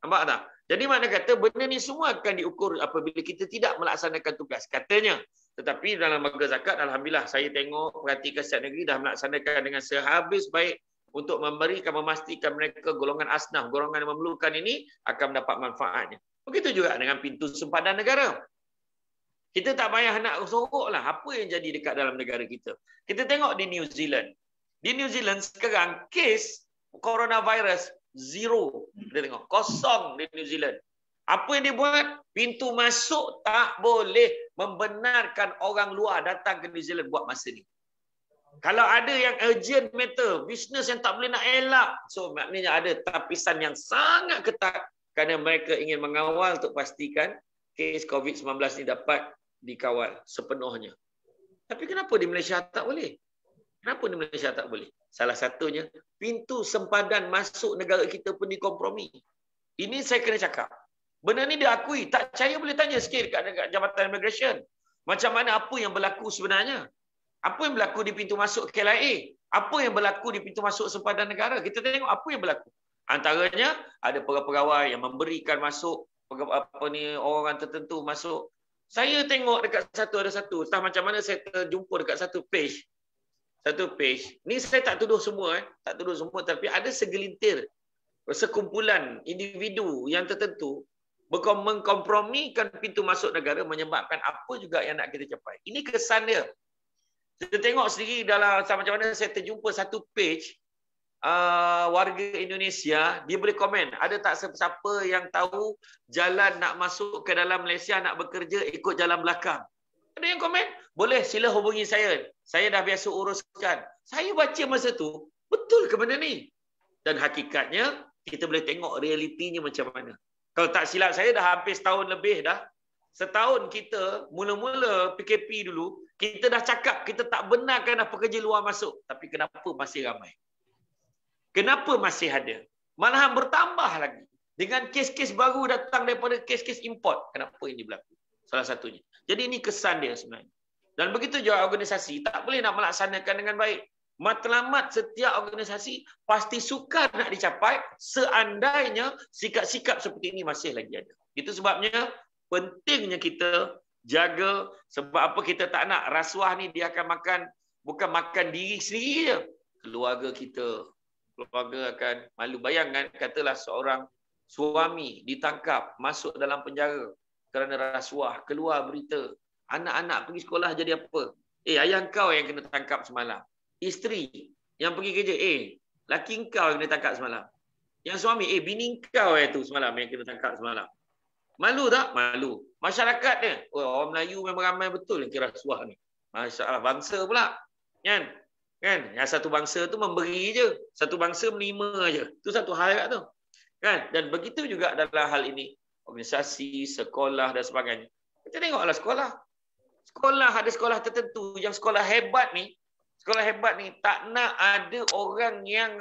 Nampak tak? Jadi mana kata benda ni semua akan diukur apabila kita tidak melaksanakan tugas. Katanya. Tetapi dalam lembaga zakat, Alhamdulillah saya tengok perhatikan setiap negeri dah melaksanakan dengan sehabis baik untuk memberikan, memastikan mereka golongan asnaf, golongan yang memerlukan ini akan mendapat manfaatnya. Begitu juga dengan pintu sempadan negara. Kita tak payah nak sorok lah apa yang jadi dekat dalam negara kita. Kita tengok di New Zealand. Di New Zealand sekarang kes coronavirus zero. Dia tengok kosong di New Zealand. Apa yang dia buat? Pintu masuk tak boleh membenarkan orang luar datang ke New Zealand buat masa ni. Kalau ada yang urgent matter, bisnes yang tak boleh nak elak. So maknanya ada tapisan yang sangat ketat kerana mereka ingin mengawal untuk pastikan kes COVID-19 ni dapat dikawal sepenuhnya. Tapi kenapa di Malaysia tak boleh? Kenapa di Malaysia tak boleh? Salah satunya, pintu sempadan masuk negara kita pun dikompromi. Ini saya kena cakap. Benda ni diakui. Tak percaya boleh tanya sikit dekat, dekat Jabatan Immigration. Macam mana apa yang berlaku sebenarnya? Apa yang berlaku di pintu masuk KLIA? Apa yang berlaku di pintu masuk sempadan negara? Kita tengok apa yang berlaku. Antaranya, ada pegawai-pegawai yang memberikan masuk pegawai apa ni orang tertentu masuk. Saya tengok dekat satu ada satu. Entah macam mana saya terjumpa dekat satu page satu page. Ni saya tak tuduh semua eh, tak tuduh semua tapi ada segelintir sekumpulan individu yang tertentu berkom mengkompromikan pintu masuk negara menyebabkan apa juga yang nak kita capai. Ini kesan dia. Kita tengok sendiri dalam sama macam mana saya terjumpa satu page uh, warga Indonesia dia boleh komen ada tak siapa yang tahu jalan nak masuk ke dalam Malaysia nak bekerja ikut jalan belakang ada yang komen boleh sila hubungi saya. Saya dah biasa uruskan. Saya baca masa tu, betul ke benda ni? Dan hakikatnya, kita boleh tengok realitinya macam mana. Kalau tak silap saya, dah hampir setahun lebih dah. Setahun kita, mula-mula PKP dulu, kita dah cakap kita tak benarkan apa kerja luar masuk. Tapi kenapa masih ramai? Kenapa masih ada? Malahan bertambah lagi. Dengan kes-kes baru datang daripada kes-kes import. Kenapa ini berlaku? Salah satunya. Jadi ini kesan dia sebenarnya. Dan begitu juga organisasi tak boleh nak melaksanakan dengan baik. Matlamat setiap organisasi pasti sukar nak dicapai seandainya sikap-sikap seperti ini masih lagi ada. Itu sebabnya pentingnya kita jaga sebab apa kita tak nak rasuah ni dia akan makan bukan makan diri sendiri je. Keluarga kita, keluarga akan malu. Bayangkan katalah seorang suami ditangkap masuk dalam penjara kerana rasuah keluar berita anak-anak pergi sekolah jadi apa? Eh, ayah kau yang kena tangkap semalam. Isteri yang pergi kerja, eh, laki kau yang kena tangkap semalam. Yang suami, eh, bini kau yang tu semalam yang kena tangkap semalam. Malu tak? Malu. Masyarakat ni, oh, orang Melayu memang ramai betul yang kira suah ni. Masalah bangsa pula. Kan? Kan? Yang satu bangsa tu memberi je. Satu bangsa menerima je. Itu satu hal tu. Kan? Dan begitu juga dalam hal ini. Organisasi, sekolah dan sebagainya. Kita tengoklah sekolah sekolah ada sekolah tertentu yang sekolah hebat ni sekolah hebat ni tak nak ada orang yang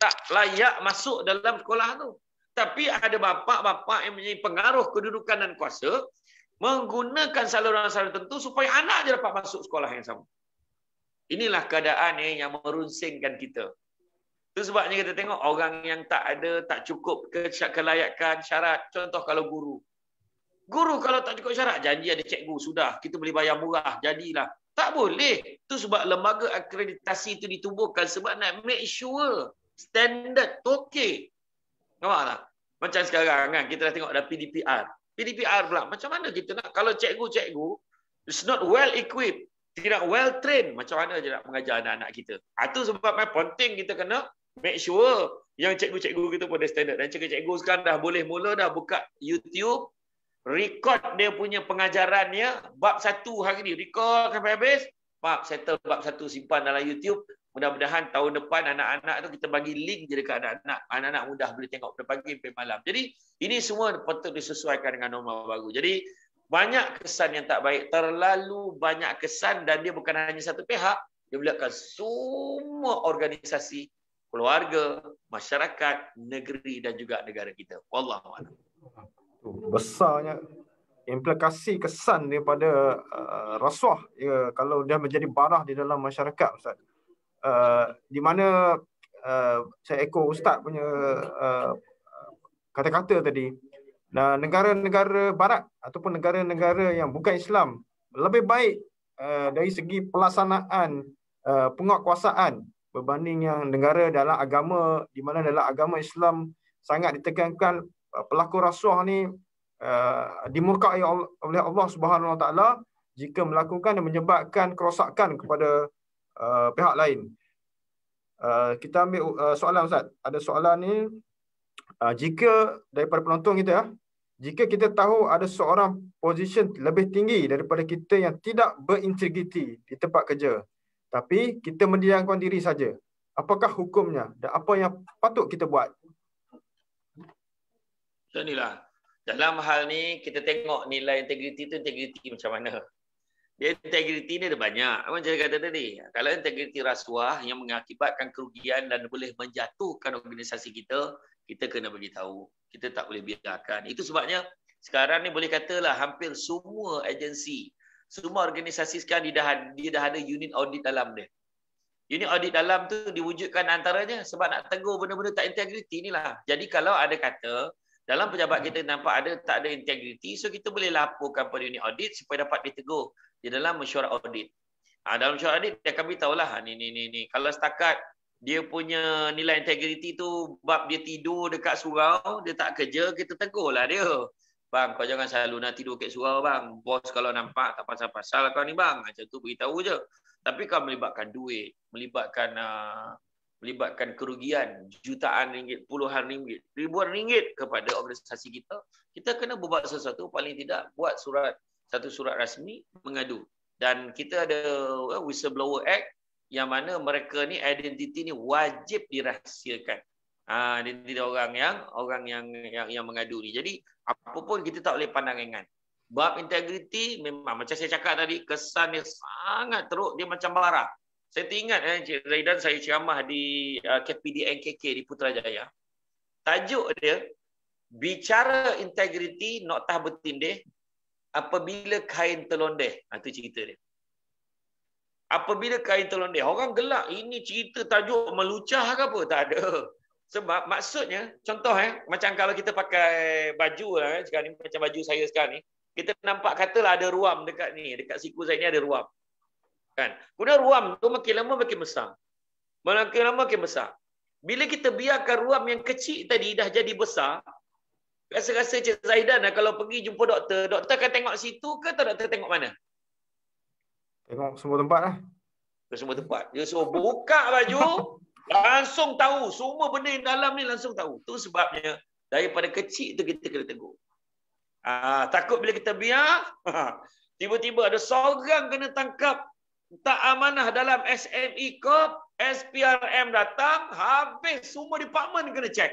tak layak masuk dalam sekolah tu tapi ada bapa-bapa yang punya pengaruh kedudukan dan kuasa menggunakan saluran-saluran tertentu supaya anak dia dapat masuk sekolah yang sama inilah keadaan yang merunsingkan kita itu sebabnya kita tengok orang yang tak ada tak cukup kelayakan syarat contoh kalau guru Guru kalau tak cukup syarat, janji ada cikgu, sudah. Kita boleh bayar murah, jadilah. Tak boleh. Itu sebab lembaga akreditasi itu ditubuhkan sebab nak make sure standard toke. Nampak tak? Macam sekarang kan, kita dah tengok ada PDPR. PDPR pula, macam mana kita nak, kalau cikgu-cikgu, it's not well equipped, tidak well trained, macam mana je nak mengajar anak-anak kita. Itu ah, sebab penting kita kena make sure yang cikgu-cikgu kita pun ada standard. Dan cikgu-cikgu sekarang dah boleh mula dah buka YouTube, rekod dia punya pengajarannya bab satu hari ni rekod sampai habis bab settle bab satu simpan dalam YouTube mudah-mudahan tahun depan anak-anak tu kita bagi link je dekat anak-anak anak-anak mudah boleh tengok pada pagi sampai malam jadi ini semua patut disesuaikan dengan norma baru jadi banyak kesan yang tak baik terlalu banyak kesan dan dia bukan hanya satu pihak dia melibatkan semua organisasi keluarga masyarakat negeri dan juga negara kita wallahualam besarnya implikasi kesan daripada uh, rasuah ya, kalau dia menjadi barah di dalam masyarakat ustaz. Uh, di mana uh, saya ekor ustaz punya uh, kata-kata tadi nah negara-negara barat ataupun negara-negara yang bukan Islam lebih baik uh, dari segi pelaksanaan uh, penguatkuasaan berbanding yang negara dalam agama di mana dalam agama Islam sangat ditekankan pelaku rasuah ni uh, dimurkai oleh Allah Subhanahu Wa Taala jika melakukan dan menyebabkan kerosakan kepada uh, pihak lain. Uh, kita ambil uh, soalan Ustaz. Ada soalan ni uh, jika daripada penonton kita ya, jika kita tahu ada seorang position lebih tinggi daripada kita yang tidak berintegriti di tempat kerja tapi kita mendiamkan diri saja. Apakah hukumnya dan apa yang patut kita buat? So inilah. Dalam hal ni kita tengok nilai integriti tu integriti macam mana. Dia integriti ni ada banyak. Macam yang saya kata tadi? Kalau integriti rasuah yang mengakibatkan kerugian dan boleh menjatuhkan organisasi kita, kita kena bagi tahu. Kita tak boleh biarkan. Itu sebabnya sekarang ni boleh katalah hampir semua agensi, semua organisasi sekarang dia dah, dia dah ada unit audit dalam dia. Unit audit dalam tu diwujudkan antaranya sebab nak tegur benda-benda tak integriti inilah. Jadi kalau ada kata, dalam pejabat kita nampak ada tak ada integriti so kita boleh laporkan pada unit audit supaya dapat ditegur di dalam mesyuarat audit. Ah ha, dalam mesyuarat audit dia akan beritahu lah ha, ni ni ni ni kalau setakat dia punya nilai integriti tu bab dia tidur dekat surau dia tak kerja kita lah dia. Bang kau jangan selalu nak tidur dekat surau bang. Bos kalau nampak tak pasal-pasal kau ni bang. Macam tu beritahu je. Tapi kau melibatkan duit, melibatkan uh, melibatkan kerugian jutaan ringgit, puluhan ringgit, ribuan ringgit kepada organisasi kita, kita kena buat sesuatu paling tidak buat surat satu surat rasmi mengadu. Dan kita ada eh, whistleblower act yang mana mereka ni identiti ni wajib dirahsiakan. Ah ha, identiti orang yang orang yang yang, yang mengadu ni. Jadi apapun kita tak boleh pandang ringan. Bab integriti memang macam saya cakap tadi kesan dia sangat teruk dia macam barang. Saya teringat eh, Encik Zaidan saya ceramah di uh, NKK di Putrajaya. Tajuk dia, bicara integriti noktah bertindih apabila kain terlondeh. Itu ha, cerita dia. Apabila kain terlondeh. Orang gelak, ini cerita tajuk melucah ke apa? Tak ada. Sebab maksudnya, contoh eh, macam kalau kita pakai baju lah, eh, sekarang ni, macam baju saya sekarang ni, kita nampak katalah ada ruam dekat ni, dekat siku saya ni ada ruam. Kan? Kemudian ruam tu makin lama makin besar. Makin lama makin besar. Bila kita biarkan ruam yang kecil tadi dah jadi besar, rasa-rasa Cik Zaidan lah kalau pergi jumpa doktor, doktor akan tengok situ ke atau doktor tengok mana? Tengok semua tempat lah. Ke semua tempat. Dia suruh buka baju, langsung tahu. Semua benda yang dalam ni langsung tahu. Tu sebabnya daripada kecil tu kita kena tegur. Ah, takut bila kita biar, tiba-tiba ada seorang kena tangkap tak amanah dalam SME ke SPRM datang, habis semua department kena cek.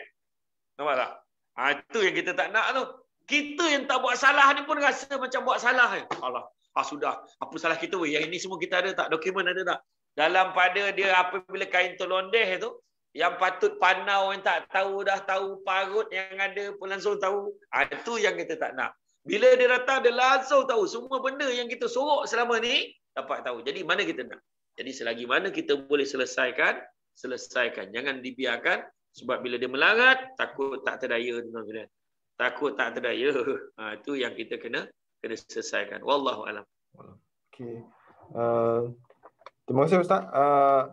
Nampak tak? Ha, itu yang kita tak nak tu. Kita yang tak buat salah ni pun rasa macam buat salah. Eh. Allah, ha, ah, sudah. Apa salah kita? Weh? Yang ini semua kita ada tak? Dokumen ada tak? Dalam pada dia apabila kain tu londeh tu, yang patut panau yang tak tahu dah tahu parut yang ada pun langsung tahu. Ha, itu yang kita tak nak. Bila dia datang, dia langsung tahu semua benda yang kita sorok selama ni, dapat tahu. Jadi mana kita nak? Jadi selagi mana kita boleh selesaikan, selesaikan. Jangan dibiarkan sebab bila dia melarat, takut tak terdaya tuan-tuan. Kan? Takut tak terdaya. Ha, itu yang kita kena kena selesaikan. Wallahu alam. Okey. Uh, terima kasih ustaz. Uh,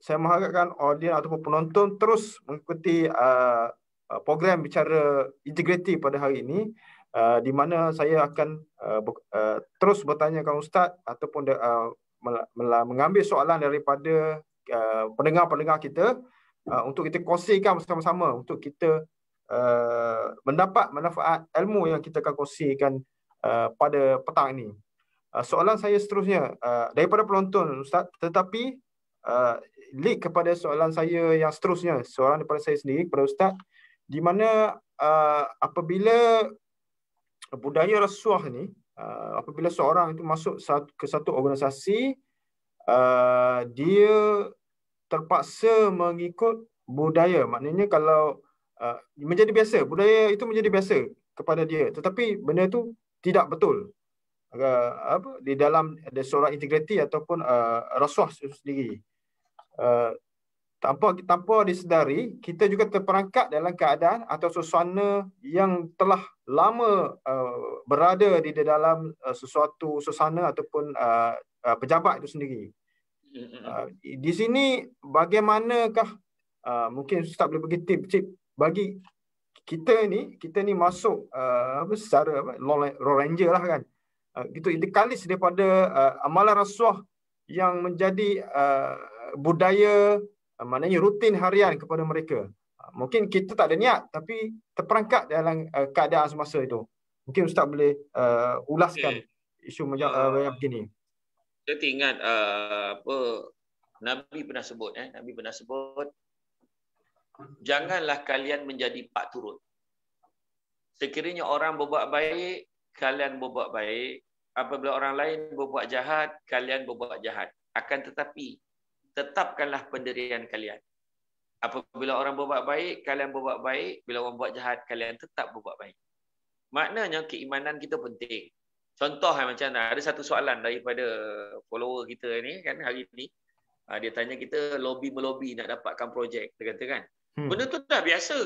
saya mengharapkan audiens ataupun penonton terus mengikuti uh, uh, program bicara integriti pada hari ini uh, di mana saya akan uh, uh, terus bertanya kepada ustaz ataupun uh, mengambil soalan daripada uh, pendengar-pendengar kita uh, untuk kita kongsikan bersama-sama untuk kita uh, mendapat manfaat ilmu yang kita akan kongsikan uh, pada petang ini. Uh, soalan saya seterusnya uh, daripada penonton ustaz tetapi uh, link kepada soalan saya yang seterusnya soalan daripada saya sendiri kepada ustaz di mana uh, apabila budaya rasuah ni uh, apabila seorang itu masuk satu, ke satu organisasi uh, dia terpaksa mengikut budaya maknanya kalau uh, menjadi biasa budaya itu menjadi biasa kepada dia tetapi benda itu tidak betul uh, apa di dalam ada seorang integriti ataupun uh, rasuah sendiri uh, tanpa tanpa disedari kita juga terperangkap dalam keadaan atau suasana yang telah lama uh, berada di dalam uh, sesuatu suasana ataupun uh, uh, pejabat itu sendiri. Uh, di sini bagaimanakah uh, mungkin ustaz boleh bagi tip cip bagi kita ni kita ni masuk uh, apa uh, secara apa ranger lah kan. Uh, gitu daripada uh, amalan rasuah yang menjadi uh, budaya Ah, maknanya rutin harian kepada mereka. Ah, mungkin kita tak ada niat tapi terperangkap dalam ah, keadaan semasa itu. Mungkin ustaz boleh uh, ulaskan okay. isu yang uh, begini. Saya ingat uh, apa Nabi pernah sebut eh Nabi pernah sebut janganlah kalian menjadi pak turut. Sekiranya orang berbuat baik, kalian berbuat baik. Apabila orang lain berbuat jahat, kalian berbuat jahat. Akan tetapi, tetapkanlah pendirian kalian. Apabila orang berbuat baik, kalian berbuat baik. Bila orang buat jahat, kalian tetap berbuat baik. Maknanya keimanan kita penting. Contoh eh, macam ada satu soalan daripada follower kita ni kan hari ni. Ah, dia tanya kita lobby melobi nak dapatkan projek. Dia kata kan. Hmm. Benda tu dah biasa.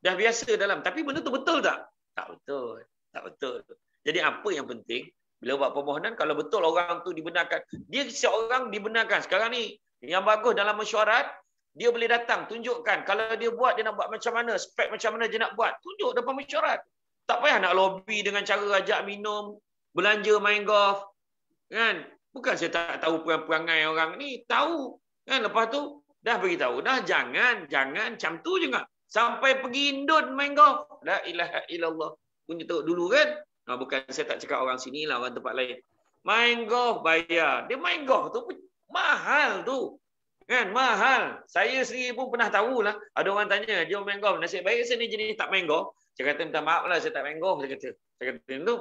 Dah biasa dalam. Tapi benda tu betul tak? Tak betul. Tak betul. Jadi apa yang penting? Bila buat permohonan, kalau betul orang tu dibenarkan. Dia seorang dibenarkan. Sekarang ni yang bagus dalam mesyuarat, dia boleh datang, tunjukkan. Kalau dia buat, dia nak buat macam mana, spek macam mana dia nak buat. Tunjuk depan mesyuarat. Tak payah nak lobby dengan cara ajak minum, belanja main golf. Kan? Bukan saya tak tahu perangai orang ni, tahu. Kan? Lepas tu, dah beritahu. Dah jangan, jangan, macam tu juga. Sampai pergi indut main golf. La ilaha illallah. Punya tu dulu kan? Nah, ha, bukan saya tak cakap orang sini lah, orang tempat lain. Main golf bayar. Dia main golf tu Mahal tu. Kan? Mahal. Saya sendiri pun pernah tahu lah. Ada orang tanya, jom main golf. Nasib baik saya ni jenis tak main golf. Saya kata, minta maaf lah saya tak main golf. Saya kata, saya kata macam tu.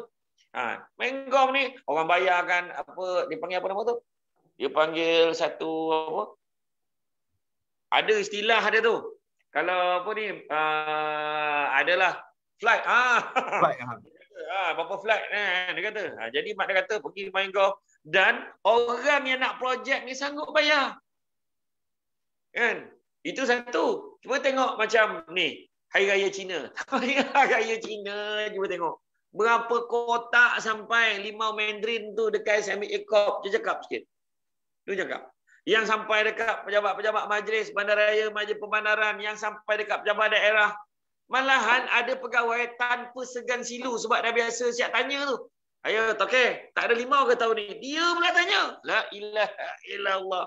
Ha. Main golf ni, orang bayarkan apa, dia panggil apa nama tu? Dia panggil satu apa? Ada istilah ada tu. Kalau apa ni, uh, adalah flight. Ha. Flight. Ha. Ha, berapa flight kan? Dia kata. Ha, jadi mak dia kata, pergi main golf, dan orang yang nak projek ni sanggup bayar. Kan? Itu satu. Cuba tengok macam ni, Hari Raya Cina. Hari Raya Cina, cuba tengok. Berapa kotak sampai limau mandarin tu dekat SME Ekop. Dia cakap sikit. Dia cakap. Yang sampai dekat pejabat-pejabat majlis, bandaraya, majlis pembandaran, yang sampai dekat pejabat daerah. Malahan ada pegawai tanpa segan silu sebab dah biasa siap tanya tu. Ayo, tak Tak ada limau ke tahun ni? Dia pula tanya. La ilaha illallah.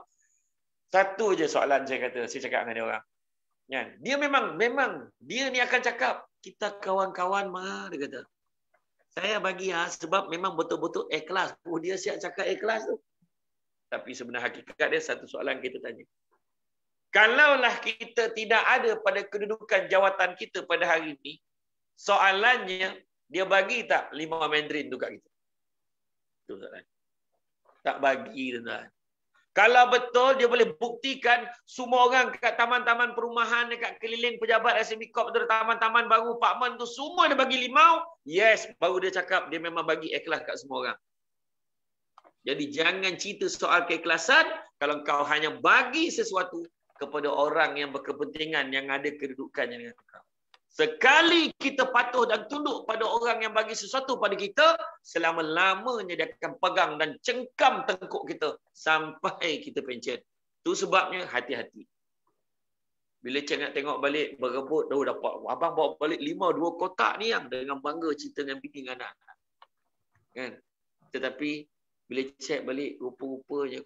Satu je soalan saya kata. Saya cakap dengan dia orang. Kan? Dia memang, memang. Dia ni akan cakap. Kita kawan-kawan mah, dia kata. Saya bagi ha, sebab memang betul-betul ikhlas. Oh, dia siap cakap ikhlas tu. Tapi sebenarnya hakikat dia satu soalan kita tanya. Kalaulah kita tidak ada pada kedudukan jawatan kita pada hari ini, soalannya dia bagi tak lima mandarin tu kat kita? Itu tuan Tak bagi tuan Kalau betul dia boleh buktikan semua orang dekat taman-taman perumahan dekat keliling pejabat SME Corp tu taman-taman baru apartment tu semua dia bagi limau, yes baru dia cakap dia memang bagi ikhlas kat semua orang. Jadi jangan cerita soal keikhlasan kalau kau hanya bagi sesuatu kepada orang yang berkepentingan yang ada kedudukannya dengan kau. Sekali kita patuh dan tunduk pada orang yang bagi sesuatu pada kita, selama-lamanya dia akan pegang dan cengkam tengkuk kita sampai kita pencet. Itu sebabnya hati-hati. Bila cik nak tengok balik, berebut, dah dapat. Abang bawa balik lima, dua kotak ni yang dengan bangga cerita dengan bini dengan anak. Kan? Tetapi, bila cek balik, rupa-rupanya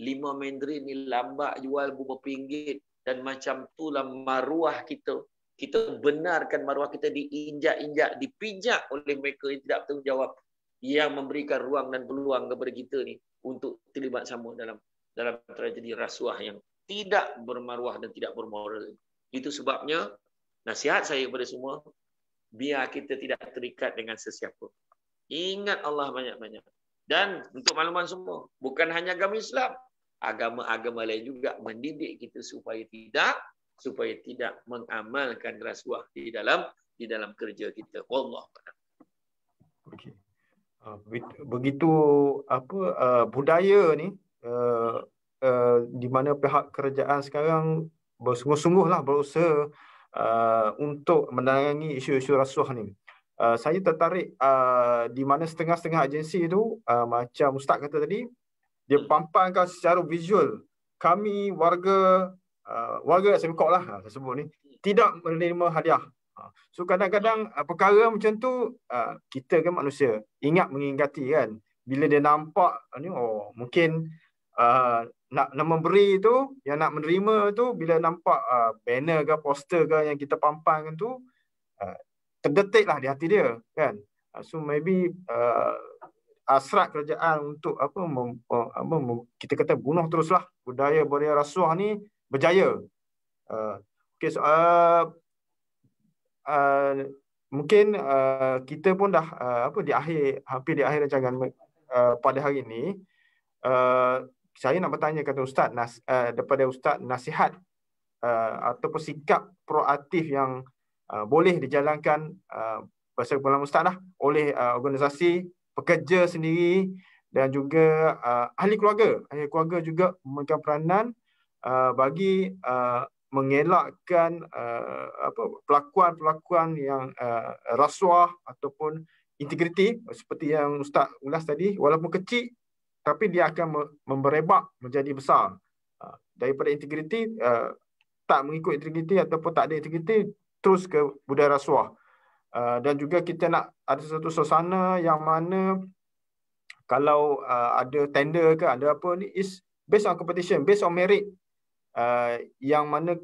lima mandarin ni lambat jual berapa ringgit dan macam tu itulah maruah kita kita benarkan maruah kita diinjak-injak, dipijak oleh mereka yang tidak bertanggungjawab yang memberikan ruang dan peluang kepada kita ni untuk terlibat sama dalam dalam tragedi rasuah yang tidak bermaruah dan tidak bermoral. Itu sebabnya nasihat saya kepada semua biar kita tidak terikat dengan sesiapa. Ingat Allah banyak-banyak. Dan untuk makluman semua, bukan hanya agama Islam, agama-agama lain juga mendidik kita supaya tidak supaya tidak mengamalkan rasuah di dalam di dalam kerja kita. Wallah. Okay. Ah, begitu apa ah, budaya ni ah, di mana pihak kerajaan sekarang bersungguh-sungguhlah berusaha untuk menangani isu-isu rasuah ni. Uh, saya tertarik uh, di mana setengah-setengah agensi itu uh, macam ustaz kata tadi dia hmm. pampangkan secara visual kami warga uh, warga saya kok lah saya ah, sebut ni tidak menerima hadiah ah, so kadang-kadang uh, perkara macam tu uh, kita kan manusia ingat mengingati kan bila dia nampak ni oh mungkin uh, nak nak memberi tu yang nak menerima tu bila nampak uh, banner ke poster ke yang kita pampang kan tu uh, terdetik lah di hati dia kan uh, so maybe uh, asrat kerajaan untuk apa mem, apa mem, kita kata bunuh teruslah budaya budaya rasuah ni berjaya. Uh, okay, so, uh, uh, mungkin uh, kita pun dah uh, apa di akhir hampir di akhir rancangan uh, pada hari ini. Uh, saya nak bertanya kepada Ustaz nas, uh, daripada Ustaz nasihat uh, ataupun sikap proaktif yang uh, boleh dijalankan uh, bahasa kepala Ustaz lah, oleh uh, organisasi pekerja sendiri dan juga uh, ahli keluarga. Ahli keluarga juga memegang peranan Uh, bagi uh, mengelakkan uh, pelakuan-pelakuan yang uh, rasuah ataupun integriti seperti yang ustaz ulas tadi walaupun kecil tapi dia akan memberebak menjadi besar uh, daripada integriti uh, tak mengikut integriti ataupun tak ada integriti terus ke budaya rasuah Uh, dan juga kita nak ada satu suasana yang mana kalau uh, ada tender ke ada apa ni is based on competition based on merit Uh, yang mana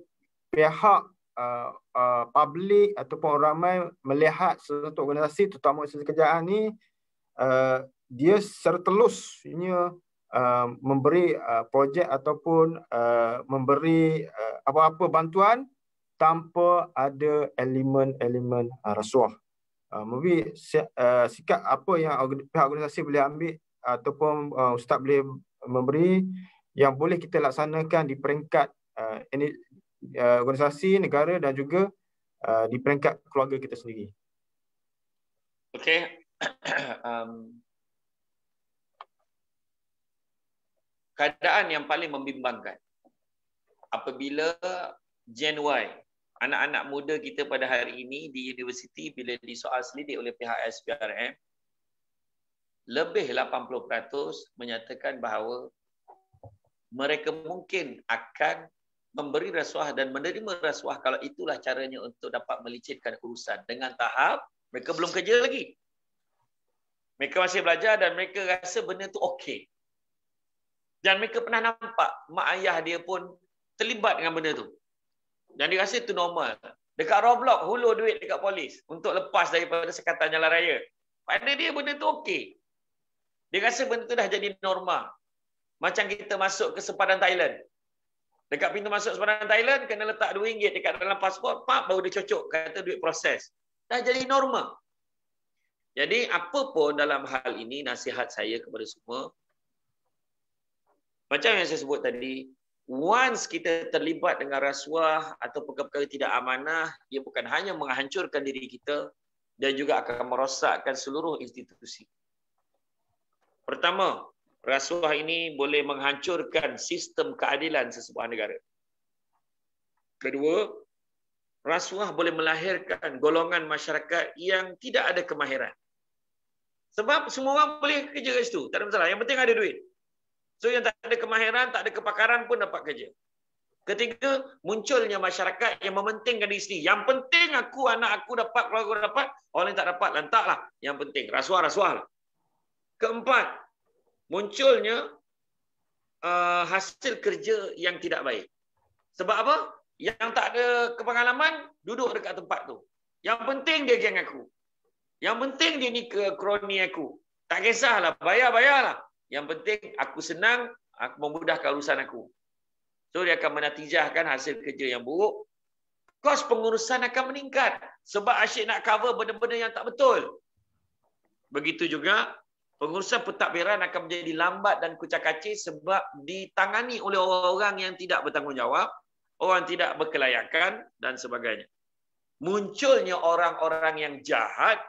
pihak uh, uh, publik ataupun orang ramai melihat sesuatu organisasi terutama sesuatu kerjaan ini uh, dia serterusnya uh, memberi uh, projek ataupun uh, memberi uh, apa-apa bantuan tanpa ada elemen-elemen uh, rasuah. Uh, mungkin uh, sikap apa yang pihak organisasi boleh ambil ataupun uh, ustaz boleh memberi yang boleh kita laksanakan di peringkat uh, uh, organisasi, negara dan juga uh, di peringkat keluarga kita sendiri. Okey, um, keadaan yang paling membimbangkan apabila Gen Y, anak-anak muda kita pada hari ini di universiti bila disoal selidik oleh pihak SPRM, lebih 80% menyatakan bahawa mereka mungkin akan memberi rasuah dan menerima rasuah kalau itulah caranya untuk dapat melicitkan urusan dengan tahap mereka belum kerja lagi. Mereka masih belajar dan mereka rasa benda tu okey. Dan mereka pernah nampak mak ayah dia pun terlibat dengan benda tu. Dan dia rasa itu normal. Dekat Roblox, hulu duit dekat polis untuk lepas daripada sekatan jalan raya. Pada dia benda tu okey. Dia rasa benda tu dah jadi normal. Macam kita masuk ke sempadan Thailand. Dekat pintu masuk sempadan Thailand, kena letak RM2 dekat dalam pasport, pap, baru dia cocok. Kata duit proses. Dah jadi normal. Jadi, apa pun dalam hal ini, nasihat saya kepada semua, macam yang saya sebut tadi, once kita terlibat dengan rasuah atau perkara-perkara tidak amanah, ia bukan hanya menghancurkan diri kita dan juga akan merosakkan seluruh institusi. Pertama, rasuah ini boleh menghancurkan sistem keadilan sesebuah negara. Kedua, rasuah boleh melahirkan golongan masyarakat yang tidak ada kemahiran. Sebab semua orang boleh kerja kat situ. Tak ada masalah. Yang penting ada duit. So yang tak ada kemahiran, tak ada kepakaran pun dapat kerja. Ketiga, munculnya masyarakat yang mementingkan diri sendiri. Yang penting aku, anak aku dapat, keluarga aku dapat. Orang yang tak dapat, lantaklah. Yang penting, rasuah-rasuah Keempat, munculnya uh, hasil kerja yang tidak baik. Sebab apa? Yang tak ada kepengalaman duduk dekat tempat tu. Yang penting dia geng aku. Yang penting dia ni ke kroni aku. Tak kisahlah, bayar-bayarlah. Yang penting aku senang, aku memudahkan urusan aku. So dia akan menatijahkan hasil kerja yang buruk. Kos pengurusan akan meningkat. Sebab asyik nak cover benda-benda yang tak betul. Begitu juga pengurusan pentadbiran akan menjadi lambat dan kucak-kacir sebab ditangani oleh orang-orang yang tidak bertanggungjawab, orang tidak berkelayakan dan sebagainya. Munculnya orang-orang yang jahat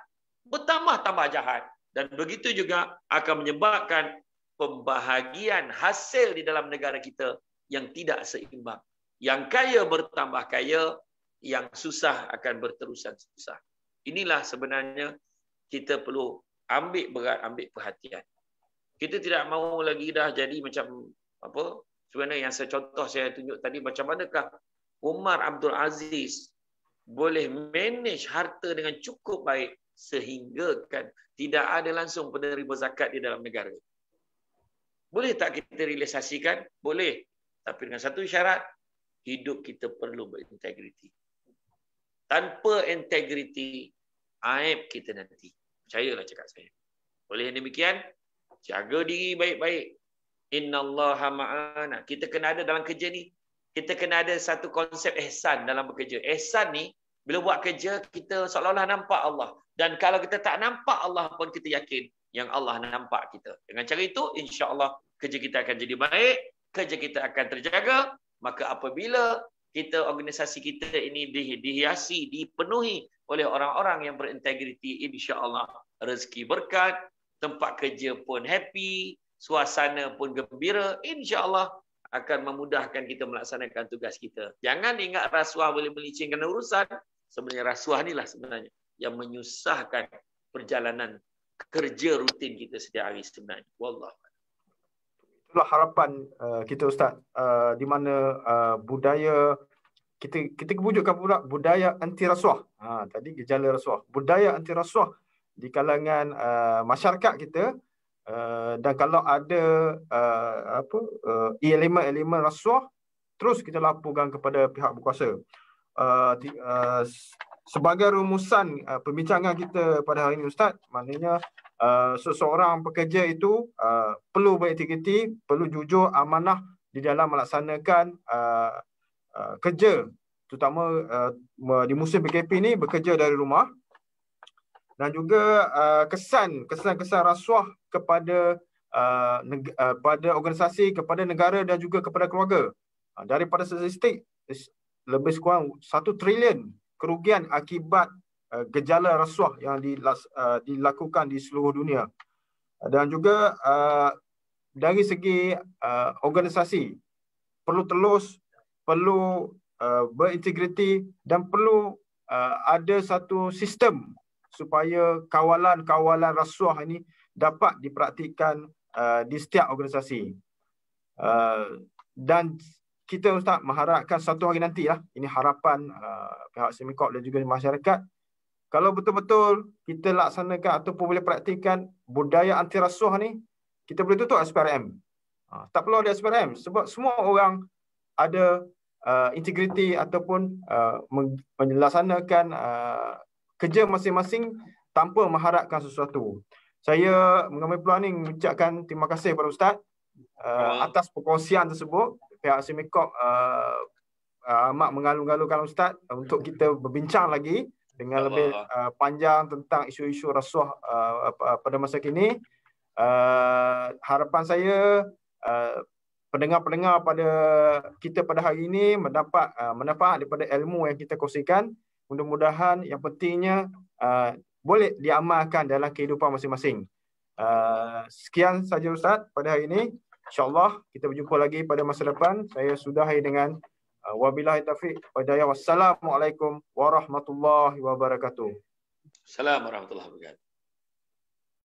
bertambah-tambah jahat dan begitu juga akan menyebabkan pembahagian hasil di dalam negara kita yang tidak seimbang. Yang kaya bertambah kaya, yang susah akan berterusan susah. Inilah sebenarnya kita perlu ambil berat, ambil perhatian. Kita tidak mahu lagi dah jadi macam apa? Sebenarnya yang saya contoh saya tunjuk tadi macam manakah Umar Abdul Aziz boleh manage harta dengan cukup baik sehingga kan tidak ada langsung penerima zakat di dalam negara. Boleh tak kita realisasikan? Boleh. Tapi dengan satu syarat, hidup kita perlu berintegriti. Tanpa integriti, aib kita nanti percayalah cakap saya. Oleh yang demikian, jaga diri baik-baik. Inna Allah ma'ana. Kita kena ada dalam kerja ni. Kita kena ada satu konsep ihsan dalam bekerja. Ihsan ni, bila buat kerja, kita seolah-olah nampak Allah. Dan kalau kita tak nampak Allah pun, kita yakin yang Allah nampak kita. Dengan cara itu, insya Allah kerja kita akan jadi baik, kerja kita akan terjaga, maka apabila kita organisasi kita ini di, dihiasi dipenuhi oleh orang-orang yang berintegriti insya-Allah rezeki berkat tempat kerja pun happy suasana pun gembira insya-Allah akan memudahkan kita melaksanakan tugas kita jangan ingat rasuah boleh melicinkan urusan sebenarnya rasuah inilah sebenarnya yang menyusahkan perjalanan kerja rutin kita setiap hari sebenarnya wallah itulah harapan uh, kita ustaz uh, di mana uh, budaya kita kita kebujukkan pula budaya anti rasuah. Ha tadi gejala rasuah. Budaya anti rasuah di kalangan uh, masyarakat kita uh, dan kalau ada uh, apa uh, elemen-elemen rasuah terus kita laporkan kepada pihak berkuasa. Uh, di, uh, sebagai rumusan uh, perbincangan kita pada hari ini ustaz, maknanya Eh, seseorang pekerja itu uh, perlu berintegriti, perlu jujur, amanah di dalam melaksanakan uh, uh, kerja terutama uh, di musim PKP ini bekerja dari rumah dan juga kesan kesan-kesan rasuah kepada uh, neg- uh, pada organisasi kepada negara dan juga kepada keluarga uh, daripada statistik lebih kurang satu trilion kerugian akibat Eh, gejala rasuah yang eh, dilakukan di seluruh dunia dan juga eh, dari segi organisasi perlu telus perlu berintegriti dan perlu ada satu sistem supaya kawalan-kawalan rasuah ini dapat dipraktikkan di setiap organisasi dan kita ustaz mengharapkan satu hari nantilah ini harapan pihak semikop dan juga masyarakat kalau betul-betul kita laksanakan ataupun boleh praktikkan budaya anti rasuah ni, kita boleh tutup SPRM. Ha, tak perlu ada SPRM sebab semua orang ada uh, integriti ataupun uh, melaksanakan uh, kerja masing-masing tanpa mengharapkan sesuatu. Saya mengambil peluang ini mengucapkan terima kasih kepada Ustaz uh, atas perkongsian tersebut. Pihak Semikop uh, uh, mak mengalung-alungkan Ustaz untuk kita berbincang lagi dengan Allah. lebih uh, panjang tentang isu-isu rasuah uh, uh, pada masa kini. Uh, harapan saya uh, pendengar-pendengar pada kita pada hari ini mendapat uh, manfaat daripada ilmu yang kita kongsikan. Mudah-mudahan yang pentingnya uh, boleh diamalkan dalam kehidupan masing-masing. Uh, sekian saja Ustaz pada hari ini. InsyaAllah kita berjumpa lagi pada masa depan. Saya sudah sudahi dengan Ah, wabillahi taufiq wa Wassalamualaikum warahmatullahi wabarakatuh. Assalamualaikum warahmatullahi wabarakatuh.